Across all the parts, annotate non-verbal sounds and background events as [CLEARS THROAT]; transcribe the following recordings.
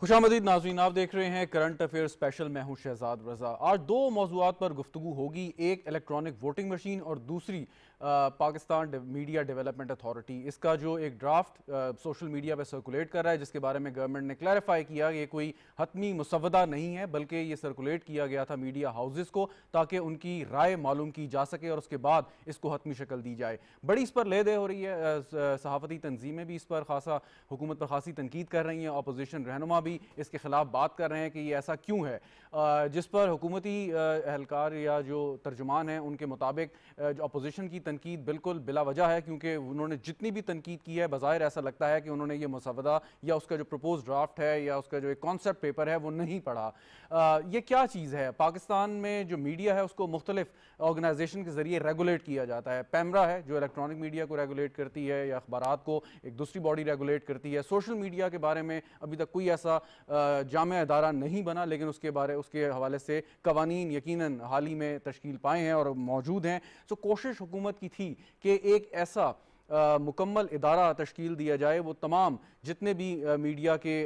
खुशामदीद नाजीन आप देख रहे हैं करंट अफेयर स्पेशल मैं हूं शहजाद रजा आज दो मौजूद पर गुफ्तु होगी एक इलेक्ट्रॉनिक वोटिंग मशीन और दूसरी पाकिस्तान मीडिया डेवलपमेंट अथॉरिटी इसका जो एक ड्राफ्ट सोशल मीडिया पर सर्कुलेट कर रहा है जिसके बारे में गवर्नमेंट ने क्लैरिफाई किया ये कोई हतमी मुसवदा नहीं है बल्कि ये सर्कुलेट किया गया था मीडिया हाउसेस को ताकि उनकी राय मालूम की जा सके और उसके बाद इसको हतमी शक्ल दी जाए बड़ी इस पर ले दे हो रही है सहाफ़ती तनजीमें भी इस पर खासा हुकूमत पर खासी तनकीद कर रही हैं अपोजिशन रहनुमा भी इसके खिलाफ बात कर रहे हैं कि ये ऐसा क्यों है जिस पर हुकूमती एहलकार या जो तर्जुमान हैं उनके मुताबिक जो अपोजिशन की तनकीद बिल्कुल बिला वजह है क्योंकि उन्होंने जितनी भी तनकीद की है बाहिर ऐसा लगता है कि उन्होंने ये मसवदा या उसका जो प्रपोज ड्राफ्ट है या उसका जो एक कॉन्सेप्ट पेपर है वो नहीं पढ़ा ये क्या चीज़ है पाकिस्तान में जो मीडिया है उसको मुख्तलिफ ऑर्गेनाइजेशन के ज़रिए रेगुलेट किया जाता है पैमरा है जो इलेक्ट्रॉनिक मीडिया को रेगुलेट करती है या अखबार को एक दूसरी बॉडी रेगुलेट करती है सोशल मीडिया के बारे में अभी तक कोई ऐसा जाम अदारा नहीं बना लेकिन उसके बारे उसके हवाले से कवानीन यकीन हाल ही में तश्कील पाए हैं और मौजूद हैं सो कोशिश हुकूमत की थी कि एक ऐसा मुकम्मल इदारा तश्कील दिया जाए वो तमाम जितने भी मीडिया के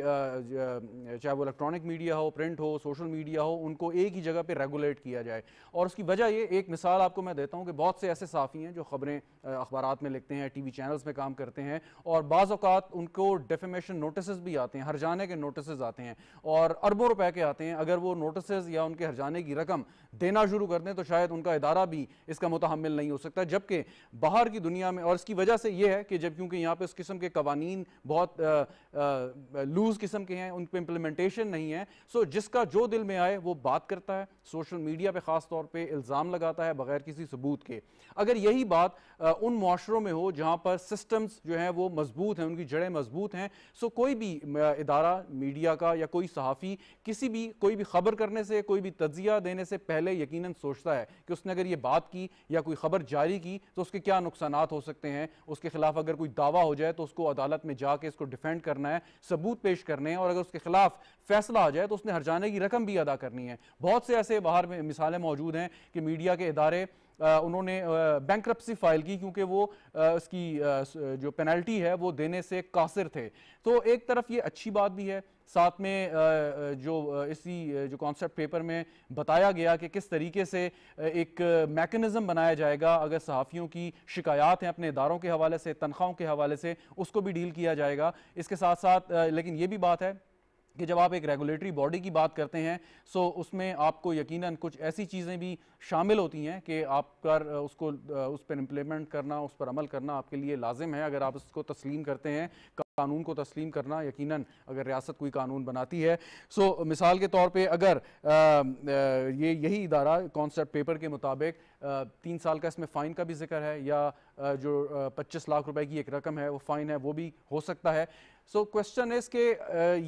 चाहे वो इलेक्ट्रॉनिक मीडिया हो प्रिंट हो सोशल मीडिया हो उनको एक ही जगह पर रेगुलेट किया जाए और उसकी वजह ये एक मिसाल आपको मैं देता हूँ कि बहुत से ऐसे साफ़ी हैं जो ख़बरें अखबार में लिखते हैं टी वी चैनल्स में काम करते हैं और बाज़ात उनको डेफेमेशन नोटिस भी आते हैं हर जाने के नोटिस आते हैं और अरबों रुपए के आते हैं अगर वो नोटिस या उनके हर जाने की रकम देना शुरू कर दें तो शायद उनका इदारा भी इसका मुतहमल नहीं हो सकता जबकि बाहर की दुनिया में और इसकी वजह से यह है कि जब क्योंकि यहाँ पर इस किस्म के कवानीन बहुत लूज़ किस्म के हैं उन पर इम्प्लीमेंटेशन नहीं है सो जिसका जो दिल में आए वो बात करता है सोशल मीडिया पर ख़ास तौर पर इल्ज़ाम लगाता है बगैर किसी सबूत के अगर यही बात उन माशरों में हो जहाँ पर सिस्टम्स जो हैं वो मजबूत हैं उनकी जड़ें मजबूत हैं सो कोई भी इदारा मीडिया का या कोई सहाफ़ी किसी भी कोई भी खबर करने से कोई भी तजिया देने से पहले पहले यकीनन सोचता है कि उसने अगर ये बात की या कोई खबर जारी की तो उसके क्या नुकसान हो सकते हैं उसके खिलाफ अगर कोई दावा हो जाए तो उसको अदालत में जाके इसको डिफेंड करना है सबूत पेश करने हैं और अगर उसके खिलाफ फैसला आ जाए तो उसने हर जाने की रकम भी अदा करनी है बहुत से ऐसे बाहर में मिसालें मौजूद हैं कि मीडिया के इदारे उन्होंने बैंक्रप्सी फाइल की क्योंकि वो इसकी जो पेनल्टी है वो देने से कासिर थे तो एक तरफ ये अच्छी बात भी है साथ में जो इसी जो कॉन्सेप्ट पेपर में बताया गया कि किस तरीके से एक मैकेनिज़्म बनाया जाएगा अगर सहाफ़ियों की शिकायत हैं अपने इदारों के हवाले से तनख्वाहों के हवाले से उसको भी डील किया जाएगा इसके साथ साथ लेकिन ये भी बात है कि जब आप एक रेगुलेटरी बॉडी की बात करते हैं सो उसमें आपको यकीनन कुछ ऐसी चीज़ें भी शामिल होती हैं कि आप पर उसको उस पर इम्प्लीमेंट करना उस पर अमल करना आपके लिए लाजिम है अगर आप उसको तस्लीम करते हैं कानून को तस्लीम करना यकीनन अगर रियासत कोई कानून बनाती है सो मिसाल के तौर पे अगर आ, आ, ये यही इदारा कॉन्सेप्ट पेपर के मुताबिक तीन साल का इसमें फ़ाइन का भी जिक्र है या जो पच्चीस लाख रुपए की एक रकम है वो फ़ाइन है वो भी हो सकता है सो क्वेश्चन इज के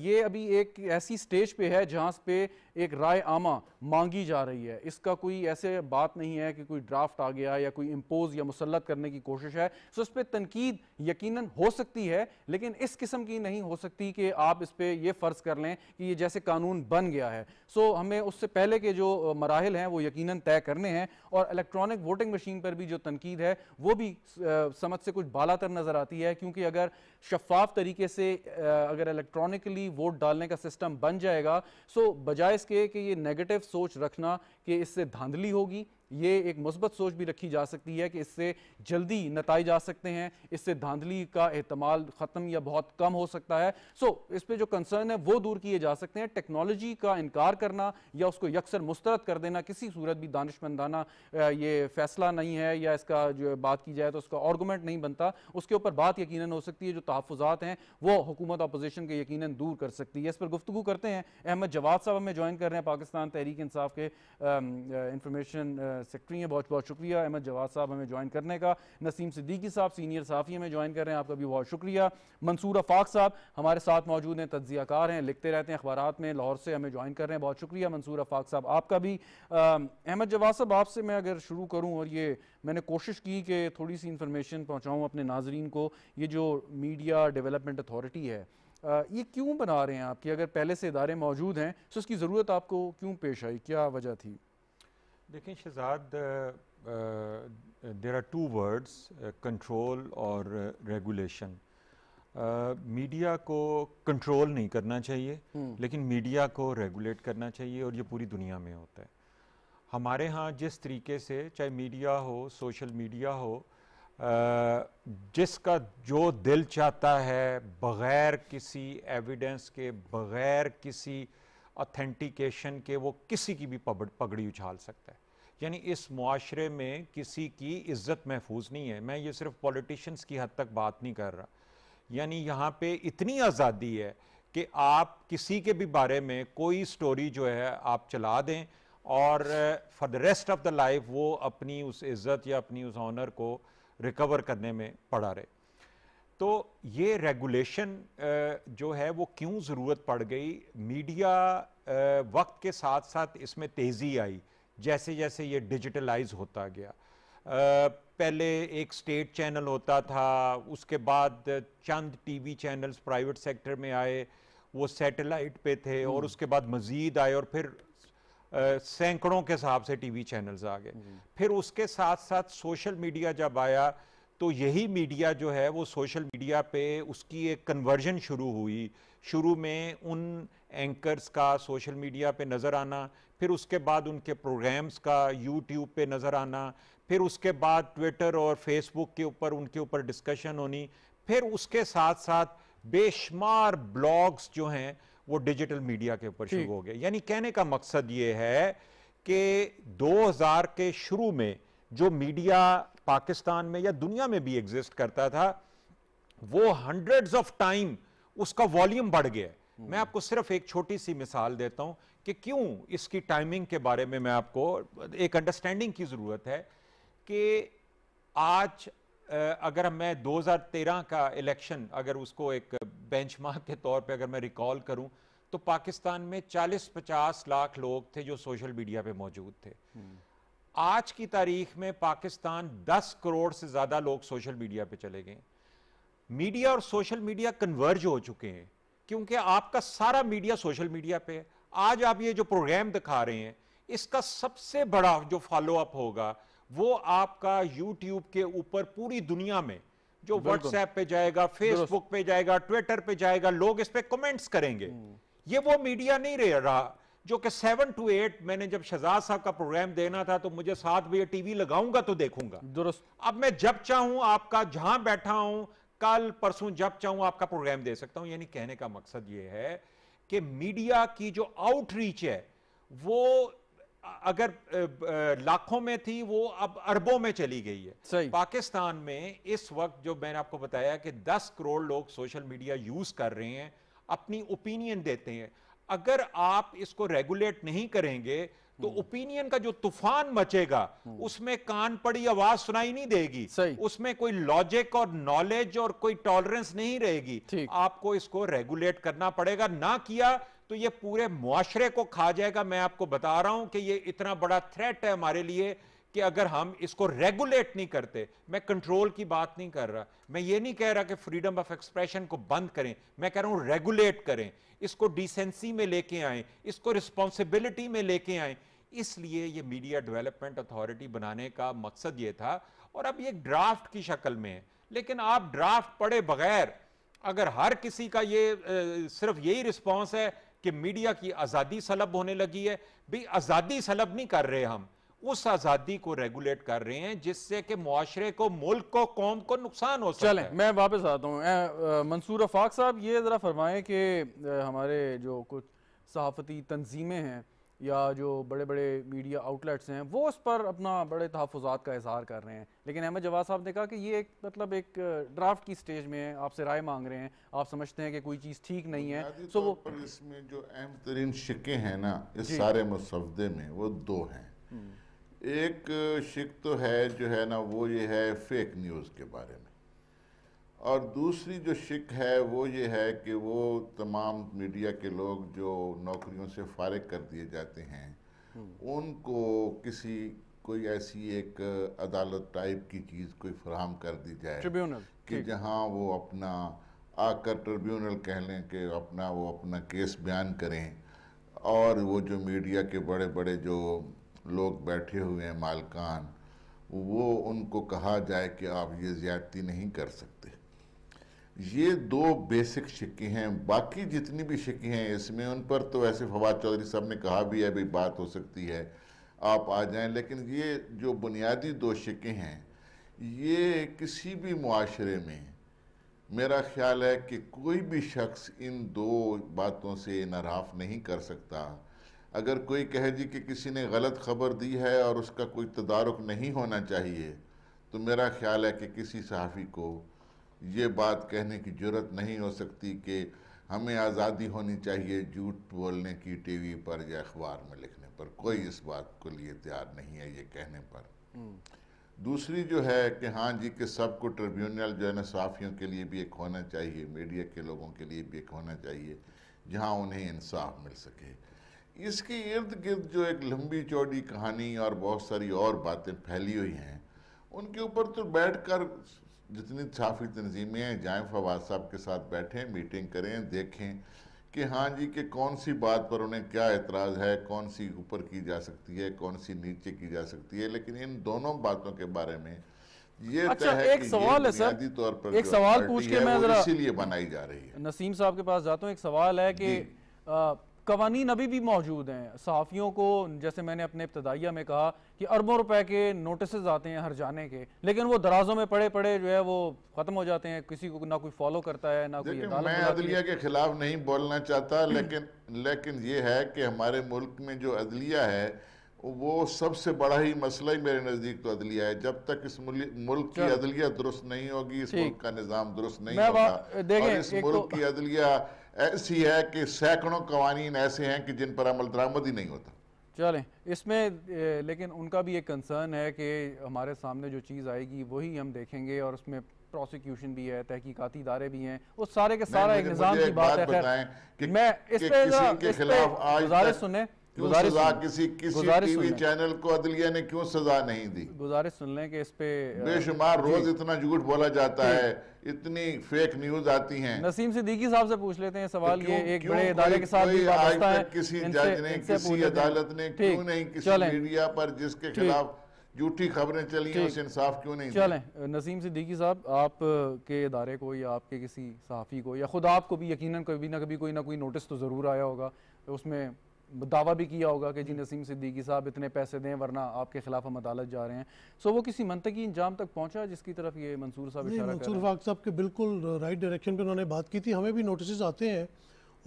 ये अभी एक ऐसी स्टेज पे है जहाँ पे एक राय आमा मांगी जा रही है इसका कोई ऐसे बात नहीं है कि कोई ड्राफ्ट आ गया या कोई इम्पोज या मुसलत करने की कोशिश है सो इस पर तनकीद यकीनन हो सकती है लेकिन इस किस्म की नहीं हो सकती कि आप इस पर यह फ़र्ज़ कर लें कि ये जैसे कानून बन गया है सो हमें उससे पहले के जो uh, मराहल हैं वो यकीन तय करने हैं और इलेक्ट्रॉनिक वोटिंग मशीन पर भी जो तनकीद है वो भी uh, समझ से कुछ बाला तर नज़र आती है क्योंकि अगर शफाफ तरीके से अगर इलेक्ट्रॉनिकली वोट डालने का सिस्टम बन जाएगा सो बजाय इसके कि ये नेगेटिव सोच रखना कि इससे धांधली होगी ये एक मुस्बत सोच भी रखी जा सकती है कि इससे जल्दी नताए जा सकते हैं इससे धांधली का अहतमाल ख़त्म या बहुत कम हो सकता है सो इस पर जो कंसर्न है वो दूर किए जा सकते हैं टेक्नोलॉजी का इनकार करना या उसको यकसर मुस्तरद कर देना किसी सूरत भी दानशमंदाना ये फैसला नहीं है या इसका जो बात की जाए तो उसका आर्गूमेंट नहीं बनता उसके ऊपर बात यकीन हो सकती है जो तहफ़ात हैं वो हुकूमत अपोजिशन के यकीन दूर कर सकती है इस पर गुफ्तु करते हैं अहमद जवाद साहब हमें ज्वाइन कर रहे हैं पाकिस्तान तहरीक इंसाफ के information um, secretary uh, uh, हैं बहुत बहुत शुक्रिया अहमद जवाद साहब हमें ज्वाइन करने का नसीम सिद्दीकी साहब सीनियर साफ़ी हमें ज्वाइन कर रहे हैं आपका भी बहुत शुक्रिया मंसूर अफाक साहब हमारे साथ मौजूद हैं कार हैं लिखते रहते हैं अखबार में लाहौर से हमें ज्वाइन कर रहे हैं बहुत शुक्रिया मंसूर अफाक साहब आपका भी अहमद जवाद साहब आपसे मैं अगर शुरू करूँ और ये मैंने कोशिश की कि थोड़ी सी इन्फॉर्मेशन पहुँचाऊँ अपने नाजरन को ये जो मीडिया डेवलपमेंट अथॉरिटी है ये क्यों बना रहे हैं आपकी अगर पहले से इदारे मौजूद हैं तो उसकी ज़रूरत आपको क्यों पेश आई क्या वजह थी देखें Shahzad there are two words control और रेगुलेशन मीडिया को कंट्रोल नहीं करना चाहिए हम्म। लेकिन मीडिया को रेगुलेट करना चाहिए और ये पूरी दुनिया में होता है हमारे यहाँ जिस तरीके से चाहे मीडिया हो सोशल मीडिया हो जिसका जो दिल चाहता है बग़ैर किसी एविडेंस के बग़ैर किसी ऑथेंटिकेशन के वो किसी की भी पगड़ी उछाल सकता है यानी इस माशरे में किसी की इज्जत महफूज नहीं है मैं ये सिर्फ पॉलिटिशियंस की हद तक बात नहीं कर रहा यानी यहाँ पे इतनी आज़ादी है कि आप किसी के भी बारे में कोई स्टोरी जो है आप चला दें और for the rest of the life वो अपनी उस इज़्ज़त या अपनी उस ऑनर को रिकवर करने में पड़ा रहे तो ये रेगुलेशन जो है वो क्यों ज़रूरत पड़ गई मीडिया वक्त के साथ साथ इसमें तेज़ी आई जैसे जैसे ये डिजिटलाइज होता गया पहले एक स्टेट चैनल होता था उसके बाद चंद टीवी चैनल्स प्राइवेट सेक्टर में आए वो सैटेलाइट पे थे हम्म। और उसके बाद मज़ीद आए और फिर सैकड़ों के हिसाब से टीवी चैनल्स आ गए हम्म। फिर उसके साथ साथ सोशल मीडिया जब आया तो यही मीडिया जो है वो सोशल मीडिया पे उसकी एक कन्वर्जन शुरू हुई शुरू में उन एंकर्स का सोशल मीडिया पे नज़र आना फिर उसके बाद उनके प्रोग्राम्स का यूट्यूब पे नज़र आना फिर उसके बाद ट्विटर और फेसबुक के ऊपर उनके ऊपर डिस्कशन होनी फिर उसके साथ साथ बेशुमार ब्लॉग्स जो हैं वो डिजिटल मीडिया के ऊपर शुरू हो गया यानी कहने का मकसद ये है कि 2000 के शुरू में जो मीडिया पाकिस्तान में या दुनिया में भी एग्जिस्ट करता था वो हंड्रेड ऑफ टाइम उसका वॉल्यूम बढ़ गया हम्म। मैं आपको सिर्फ एक छोटी सी मिसाल देता हूं कि क्यों इसकी टाइमिंग के बारे में मैं आपको एक अंडरस्टैंडिंग की जरूरत है कि आज अगर मैं 2013 का इलेक्शन अगर उसको एक बेंचमार्क के तौर पे अगर मैं रिकॉल करूं तो पाकिस्तान में 40-50 लाख लोग थे जो सोशल मीडिया पे मौजूद थे हम्म। आज की तारीख में पाकिस्तान 10 करोड़ से ज़्यादा लोग सोशल मीडिया पे चले गए मीडिया और सोशल मीडिया कन्वर्ज हो चुके हैं क्योंकि आपका सारा मीडिया सोशल मीडिया पे आज आप ये जो प्रोग्राम दिखा रहे हैं इसका सबसे बड़ा जो फॉलोअप होगा वो आपका यूट्यूब के ऊपर पूरी दुनिया में जो व्हाट्सएप पे जाएगा फेसबुक पे जाएगा ट्विटर पे जाएगा लोग इस पर कमेंट्स करेंगे हम्म। ये वो मीडिया नहीं रह रहा जो कि सेवन टू एट मैंने जब शहजाद साहब का प्रोग्राम देना था तो मुझे साथ बजे टीवी लगाऊंगा तो देखूंगा दुरुस्त अब मैं जब चाहूं आपका जहां बैठा हूं कल परसों जब चाहूं आपका प्रोग्राम दे सकता हूं यानी कहने का मकसद ये है कि मीडिया की जो आउटरीच है वो अगर लाखों में थी वो अब अरबों में चली गई है सही। पाकिस्तान में इस वक्त जो मैंने आपको बताया कि 10 करोड़ लोग सोशल मीडिया यूज कर रहे हैं अपनी ओपिनियन देते हैं अगर आप इसको रेगुलेट नहीं करेंगे तो हम्म। ओपिनियन का जो तूफान मचेगा हम्म। उसमें कान पड़ी आवाज सुनाई नहीं देगी सही। उसमें कोई लॉजिक और नॉलेज और कोई टॉलरेंस नहीं रहेगी आपको इसको रेगुलेट करना पड़ेगा ना किया तो ये पूरे मुआरे को खा जाएगा मैं आपको बता रहा हूं कि ये इतना बड़ा थ्रेट है हमारे लिए कि अगर हम इसको रेगुलेट नहीं करते मैं कंट्रोल की बात नहीं कर रहा मैं ये नहीं कह रहा कि फ्रीडम ऑफ एक्सप्रेशन को बंद करें मैं कह रहा हूं रेगुलेट करें इसको डिसेंसी में लेके आए इसको रिस्पॉन्सिबिलिटी में लेके आए इसलिए ये मीडिया डेवलपमेंट अथॉरिटी बनाने का मकसद ये था और अब ये ड्राफ्ट की शक्ल में है लेकिन आप ड्राफ्ट पढ़े बगैर अगर हर किसी का ये सिर्फ यही रिस्पॉन्स है कि मीडिया की आज़ादी सलब होने लगी है भी आज़ादी सलब नहीं कर रहे हम उस आज़ादी को रेगुलेट कर रहे हैं जिससे कि मुआरे को मुल्क को कौम को नुकसान हो चले मैं वापस आता हूँ मंसूर अफाक साहब ये ज़रा फरमाएं कि हमारे जो कुछ सहाफ़ती तंजीमें हैं या जो बड़े बड़े मीडिया आउटलेट्स हैं वो उस पर अपना बड़े तहफ़ात का इजहार कर रहे हैं लेकिन अहमद जवाब साहब ने कहा कि ये एक मतलब एक ड्राफ्ट की स्टेज में है आपसे राय मांग रहे हैं आप समझते हैं कि कोई चीज़ ठीक नहीं है सो वो इसमें जो अहम तरीन शिक्के हैं ना इस सारे मुसवदे में वो दो हैं हम्म। एक शिक तो है जो है ना वो ये है फेक न्यूज़ के बारे में और दूसरी जो शिक है वो ये है कि वो तमाम मीडिया के लोग जो नौकरियों से फारग कर दिए जाते हैं हम्म। उनको किसी कोई ऐसी एक अदालत टाइप की चीज़ कोई फराहम कर दी जाए ट्रिब्यूनल कि जहाँ वो अपना आकर ट्रिब्यूनल कह लें कि अपना वो अपना केस बयान करें और वो जो मीडिया के बड़े बड़े जो लोग बैठे हुए हैं मालकान वो उनको कहा जाए कि आप ये ज्यादती नहीं कर सकते ये दो बेसिक शिक्के हैं बाकी जितनी भी शिक्के हैं इसमें उन पर तो ऐसे फवाद चौधरी साहब ने कहा भी है भाई बात हो सकती है आप आ जाएं लेकिन ये जो बुनियादी दो शिक्के हैं ये किसी भी माशरे में मेरा ख्याल है कि कोई भी शख्स इन दो बातों से नाराफ नहीं कर सकता अगर कोई कहे जी कि किसी ने गलत खबर दी है और उसका कोई तदारक नहीं होना चाहिए तो मेरा ख्याल है कि किसी सहाफ़ी को ये बात कहने की जरूरत नहीं हो सकती कि हमें आज़ादी होनी चाहिए झूठ बोलने की टीवी पर या अखबार में लिखने पर कोई इस बात को लिए तैयार नहीं है ये कहने पर दूसरी जो है कि हाँ जी कि सबको ट्रिब्यूनल जो है ना साफ़ियों के लिए भी एक होना चाहिए मीडिया के लोगों के लिए भी एक होना चाहिए जहाँ उन्हें इंसाफ मिल सके इसके इर्द गिर्द जो एक लंबी चौड़ी कहानी और बहुत सारी और बातें फैली हुई हैं उनके ऊपर तो बैठ कर जितनी सहाफ़ी तनजीमें जाए फवाद साहब के साथ बैठें मीटिंग करें देखें कि हाँ जी कि कौन सी बात पर उन्हें क्या एतराज़ है कौन सी ऊपर की जा सकती है कौन सी नीचे की जा सकती है लेकिन इन दोनों बातों के बारे में ये अच्छा एक सवाल है सर तौर पर एक सवाल पूछ के मैं इसीलिए बनाई जा रही है नसीम साहब के पास जाता हूँ एक सवाल है कि कवानीन अभी भी मौजूद हैं सहाफ़ियों को जैसे मैंने अपने इब्तदाइया में कहा कि अरबों रुपए के नोटिस आते हैं हर जाने के लेकिन वो दराजों में पड़े पड़े जो है वो ख़त्म हो जाते हैं किसी को ना कोई फॉलो करता है ना कोई मैं अदलिया के ख़िलाफ़ नहीं बोलना चाहता लेकिन लेकिन ये है कि हमारे मुल्क में जो अदलिया है वो सबसे बड़ा ही मसला ही मेरे नज़दीक तो अदलिया है जब तक इस मुल्क की अदलिया दुरुस्त नहीं होगी इस मुल्क का निज़ाम दुरुस्त नहीं होगा और इस मुल्क तो की अदलिया ऐसी है कि सैकड़ों कवानी ऐसे हैं कि जिन पर अमल दरामद ही नहीं होता चलें इसमें लेकिन उनका भी एक कंसर्न है कि हमारे सामने जो चीज़ आएगी वही हम देखेंगे और उसमें प्रोसिक्यूशन भी है तहकीकती इदारे भी हैं वो सारे के सारा एक निज़ाम की बात है मैं इस पे गुजारिश सुने क्यों सजा किसी किसी टीवी चैनल को अदलिया ने क्यों सजा नहीं दी गुजारिश सुन लें कि इस पे बेशुमार रोज इतना झूठ बोला जाता है इतनी फेक न्यूज आती हैं नसीम सिद्दीकी साहब से पूछ लेते हैं तो सवाल ये एक बड़े इदारे के साथ भी आज तक किसी जज ने किसी अदालत ने क्यों नहीं किसी मीडिया पर जिसके खिलाफ झूठी खबरें चली हैं उसे इंसाफ क्यों नहीं चले नसीम सिद्दीकी साहब आप के इदारे को या आपके किसी सहाफ़ी को या ख़ुद आपको भी यकीनन कभी ना कभी कोई ना कोई नोटिस तो ज़रूर आया होगा तो उसमें दावा भी किया होगा कि जी नसीम सिद्दीकी साहब इतने पैसे दें वरना आपके खिलाफ हम अदालत जा रहे हैं सो वो किसी मनतकी इंजाम तक पहुंचा जिसकी तरफ ये मंसूर साहब मंसूर फाक साहब के बिल्कुल राइट डायरेक्शन पे उन्होंने बात की थी हमें भी नोटिस आते हैं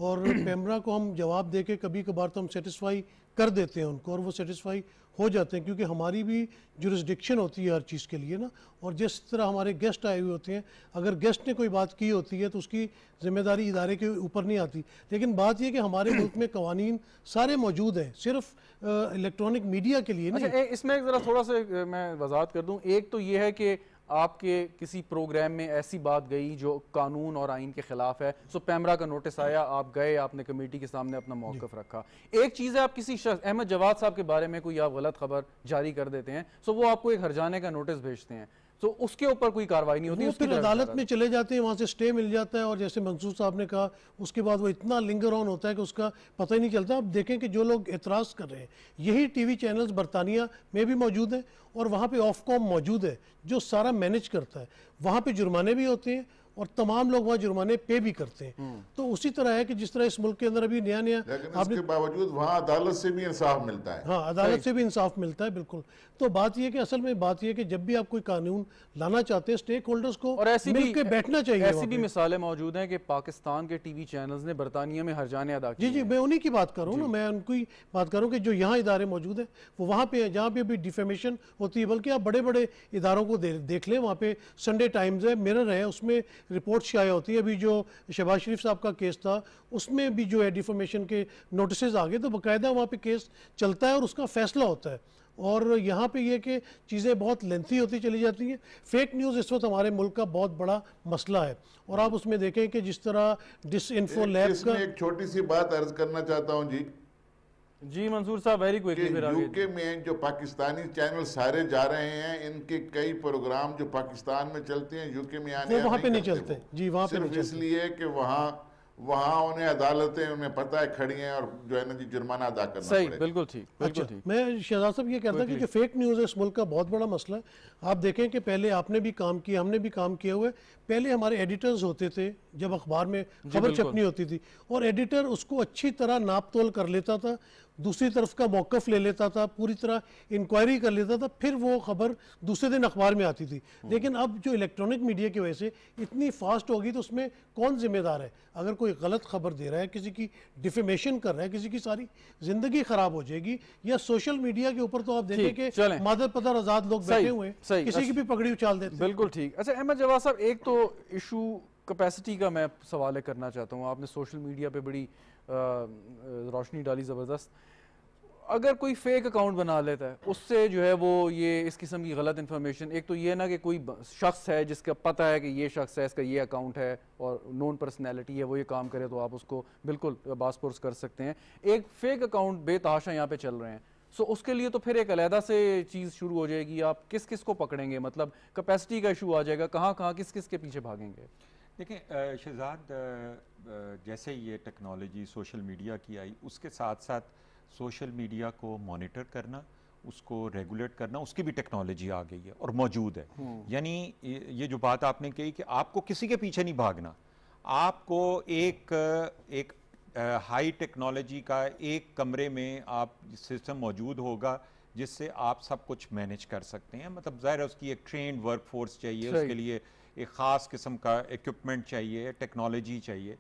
और पैमरा [CLEARS THROAT] को हम जवाब दे के कभी कभार तो हम सेटिस्फाई कर देते हैं उनको और वो सेटिस्फाई हो जाते हैं क्योंकि हमारी भी जुरिस्डिक्शन होती है हर चीज़ के लिए ना और जिस तरह हमारे गेस्ट आए हुए होते हैं अगर गेस्ट ने कोई बात की होती है तो उसकी जिम्मेदारी इदारे के ऊपर नहीं आती लेकिन बात यह कि हमारे मुल्क में कवानीन सारे मौजूद हैं सिर्फ इलेक्ट्रॉनिक मीडिया के लिए अच्छा, इसमें ज़रा थोड़ा सा मैं वजात कर दूँ एक तो ये है कि आपके किसी प्रोग्राम में ऐसी बात गई जो कानून और आइन के खिलाफ है सो पैमरा का नोटिस आया आप गए आपने कमेटी के सामने अपना मौकफ रखा एक चीज़ है आप किसी शख्स अहमद जवाद साहब के बारे में कोई आप गलत खबर जारी कर देते हैं सो वो आपको एक जाने का नोटिस भेजते हैं तो उसके ऊपर कोई कार्रवाई नहीं होती फिर अदालत में चले जाते हैं वहाँ से स्टे मिल जाता है और जैसे मंसूर साहब ने कहा उसके बाद वो इतना लिंगर ऑन होता है कि उसका पता ही नहीं चलता आप देखें कि जो लोग एतराज़ कर रहे हैं यही टीवी चैनल्स बरतानिया में भी मौजूद हैं और वहाँ पे ऑफकॉम मौजूद है जो सारा मैनेज करता है वहाँ पर जुर्माने भी होते हैं और तमाम लोग वहाँ जुर्माने पे भी करते हैं हम्म। तो उसी तरह है कि जिस तरह इस मुल्क के अंदर अभी नया नया आपने इसके बावजूद वहाँ अदालत से भी इंसाफ मिलता है हाँ अदालत से भी इंसाफ मिलता है बिल्कुल तो बात यह कि असल में बात यह कि जब भी आप कोई कानून लाना चाहते हैं स्टेक होल्डर्स को और ऐसी मिल के बैठना चाहिए ऐसी भी मिसालें मौजूद हैं कि पाकिस्तान के टीवी चैनल ने बरतानिया में जाने अदा जी जी मैं उन्हीं की बात करूँ ना मैं उनकी बात करूँ की कि जो यहाँ इदारे मौजूद हैं वो वहाँ पे जहाँ पे अभी डिफेमेशन होती है बल्कि आप बड़े बड़े इदारों को देख लें वहाँ पे संडे टाइम्स है मिरर है उसमें रिपोर्ट शाया होती है अभी जो शहबाज शरीफ साहब का केस था उसमें भी जो है डिफॉर्मेशन के नोटिस आ गए तो बाकायदा वहाँ पर केस चलता है और उसका फैसला होता है और यहाँ पे ये कि चीज़ें बहुत लेंथी होती चली जाती हैं फेक न्यूज़ इस वक्त हमारे मुल्क का बहुत बड़ा मसला है और आप उसमें देखें कि जिस तरह डिस इन्फो लैब का एक छोटी सी बात अर्ज करना चाहता हूँ जी जी मंसूर साहब वेरी क्विकली फिर यूके में जो पाकिस्तानी चैनल सारे जा रहे हैं इनके कई प्रोग्राम जो पाकिस्तान में चलते हैं यूके में आने वहाँ पे नहीं चलते जी वहाँ सिर्फ इसलिए कि वहाँ वहाँ उन्हें अदालतें उन्हें पता है खड़ी हैं और जो है ना जी जुर्माना अदा करना सही बिल्कुल ठीक बिल्कुल अच्छा, ठीक मैं शहजाद साहब ये कहता कि फेक न्यूज़ इस मुल्क का बहुत बड़ा मसला है आप देखें कि पहले आपने भी काम किया हमने भी काम किया हुआ है पहले हमारे एडिटर्स होते थे जब अखबार में खबर छपनी होती थी और एडिटर उसको अच्छी तरह नाप तोल कर लेता था दूसरी तरफ का मौक़ ले लेता था पूरी तरह इंक्वायरी कर लेता था फिर वो खबर दूसरे दिन अखबार में आती थी हम्म। लेकिन अब जो इलेक्ट्रॉनिक मीडिया की वजह से इतनी फास्ट होगी तो उसमें कौन जिम्मेदार है अगर कोई गलत खबर दे रहा है किसी की डिफेमेशन कर रहा है किसी की सारी ज़िंदगी ख़राब हो जाएगी या सोशल मीडिया के ऊपर तो आप देखें कि मादर पदर आज़ाद लोग बैठे हुए हैं सही किसी की भी पगड़ी उछाल देते बिल्कुल ठीक अच्छा अहमद जवाब साहब एक तो इशू कैपेसिटी का मैं सवाल करना चाहता हूँ आपने सोशल मीडिया पे बड़ी रोशनी डाली ज़बरदस्त अगर कोई फेक अकाउंट बना लेता है उससे जो है वो ये इस किस्म की गलत इन्फॉर्मेशन एक तो ये ना कि कोई शख्स है जिसका पता है कि ये शख्स है इसका ये अकाउंट है और नॉन पर्सनैलिटी है वो ये काम करे तो आप उसको बिल्कुल बासपोर्स कर सकते हैं एक फेक अकाउंट बेतहाशा यहाँ पे चल रहे हैं सो उसके लिए तो फिर एक अलहदा से चीज़ शुरू हो जाएगी आप किस किस को पकड़ेंगे मतलब कैपेसिटी का इशू आ जाएगा कहाँ कहाँ किस किस के पीछे भागेंगे देखिए शहजाद जैसे ये टेक्नोलॉजी सोशल मीडिया की आई उसके साथ साथ सोशल मीडिया को मॉनिटर करना उसको रेगुलेट करना उसकी भी टेक्नोलॉजी आ गई है और मौजूद है हम्म। यानी ये जो बात आपने कही कि आपको किसी के पीछे नहीं भागना आपको एक एक हाई टेक्नोलॉजी का एक कमरे में आप सिस्टम मौजूद होगा जिससे आप सब कुछ मैनेज कर सकते हैं मतलब ज़ाहिर है उसकी एक ट्रेंड वर्क फोर्स चाहिए उसके लिए एक ख़ास किस्म का इक्विपमेंट चाहिए टेक्नोलॉजी चाहिए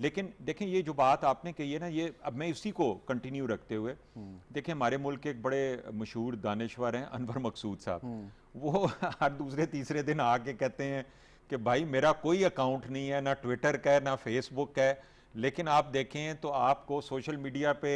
लेकिन देखें ये जो बात आपने कही है ना ये अब मैं इसी को कंटिन्यू रखते हुए हम्म। देखें हमारे मुल्क के एक बड़े मशहूर दानश्वर हैं अनवर मकसूद साहब हम्म। वो [LAUGHS] हर दूसरे तीसरे दिन आके कहते हैं कि भाई मेरा कोई अकाउंट नहीं है ना ट्विटर का है ना फेसबुक का है लेकिन आप देखें तो आपको सोशल मीडिया पे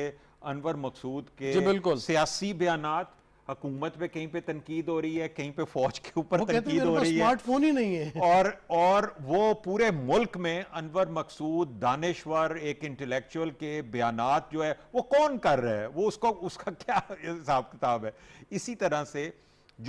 अनवर मकसूद के बिल्कुल सियासी बयान हकूमत पे कहीं पे तनकीद हो रही है कहीं पे फौज के ऊपर तनकीद हो रही है स्मार्टफोन ही नहीं है और और वो पूरे मुल्क में अनवर मकसूद दानश्वर एक इंटेलेक्चुअल के बयान जो है वो कौन कर रहा है वो उसको उसका क्या हिसाब किताब है इसी तरह से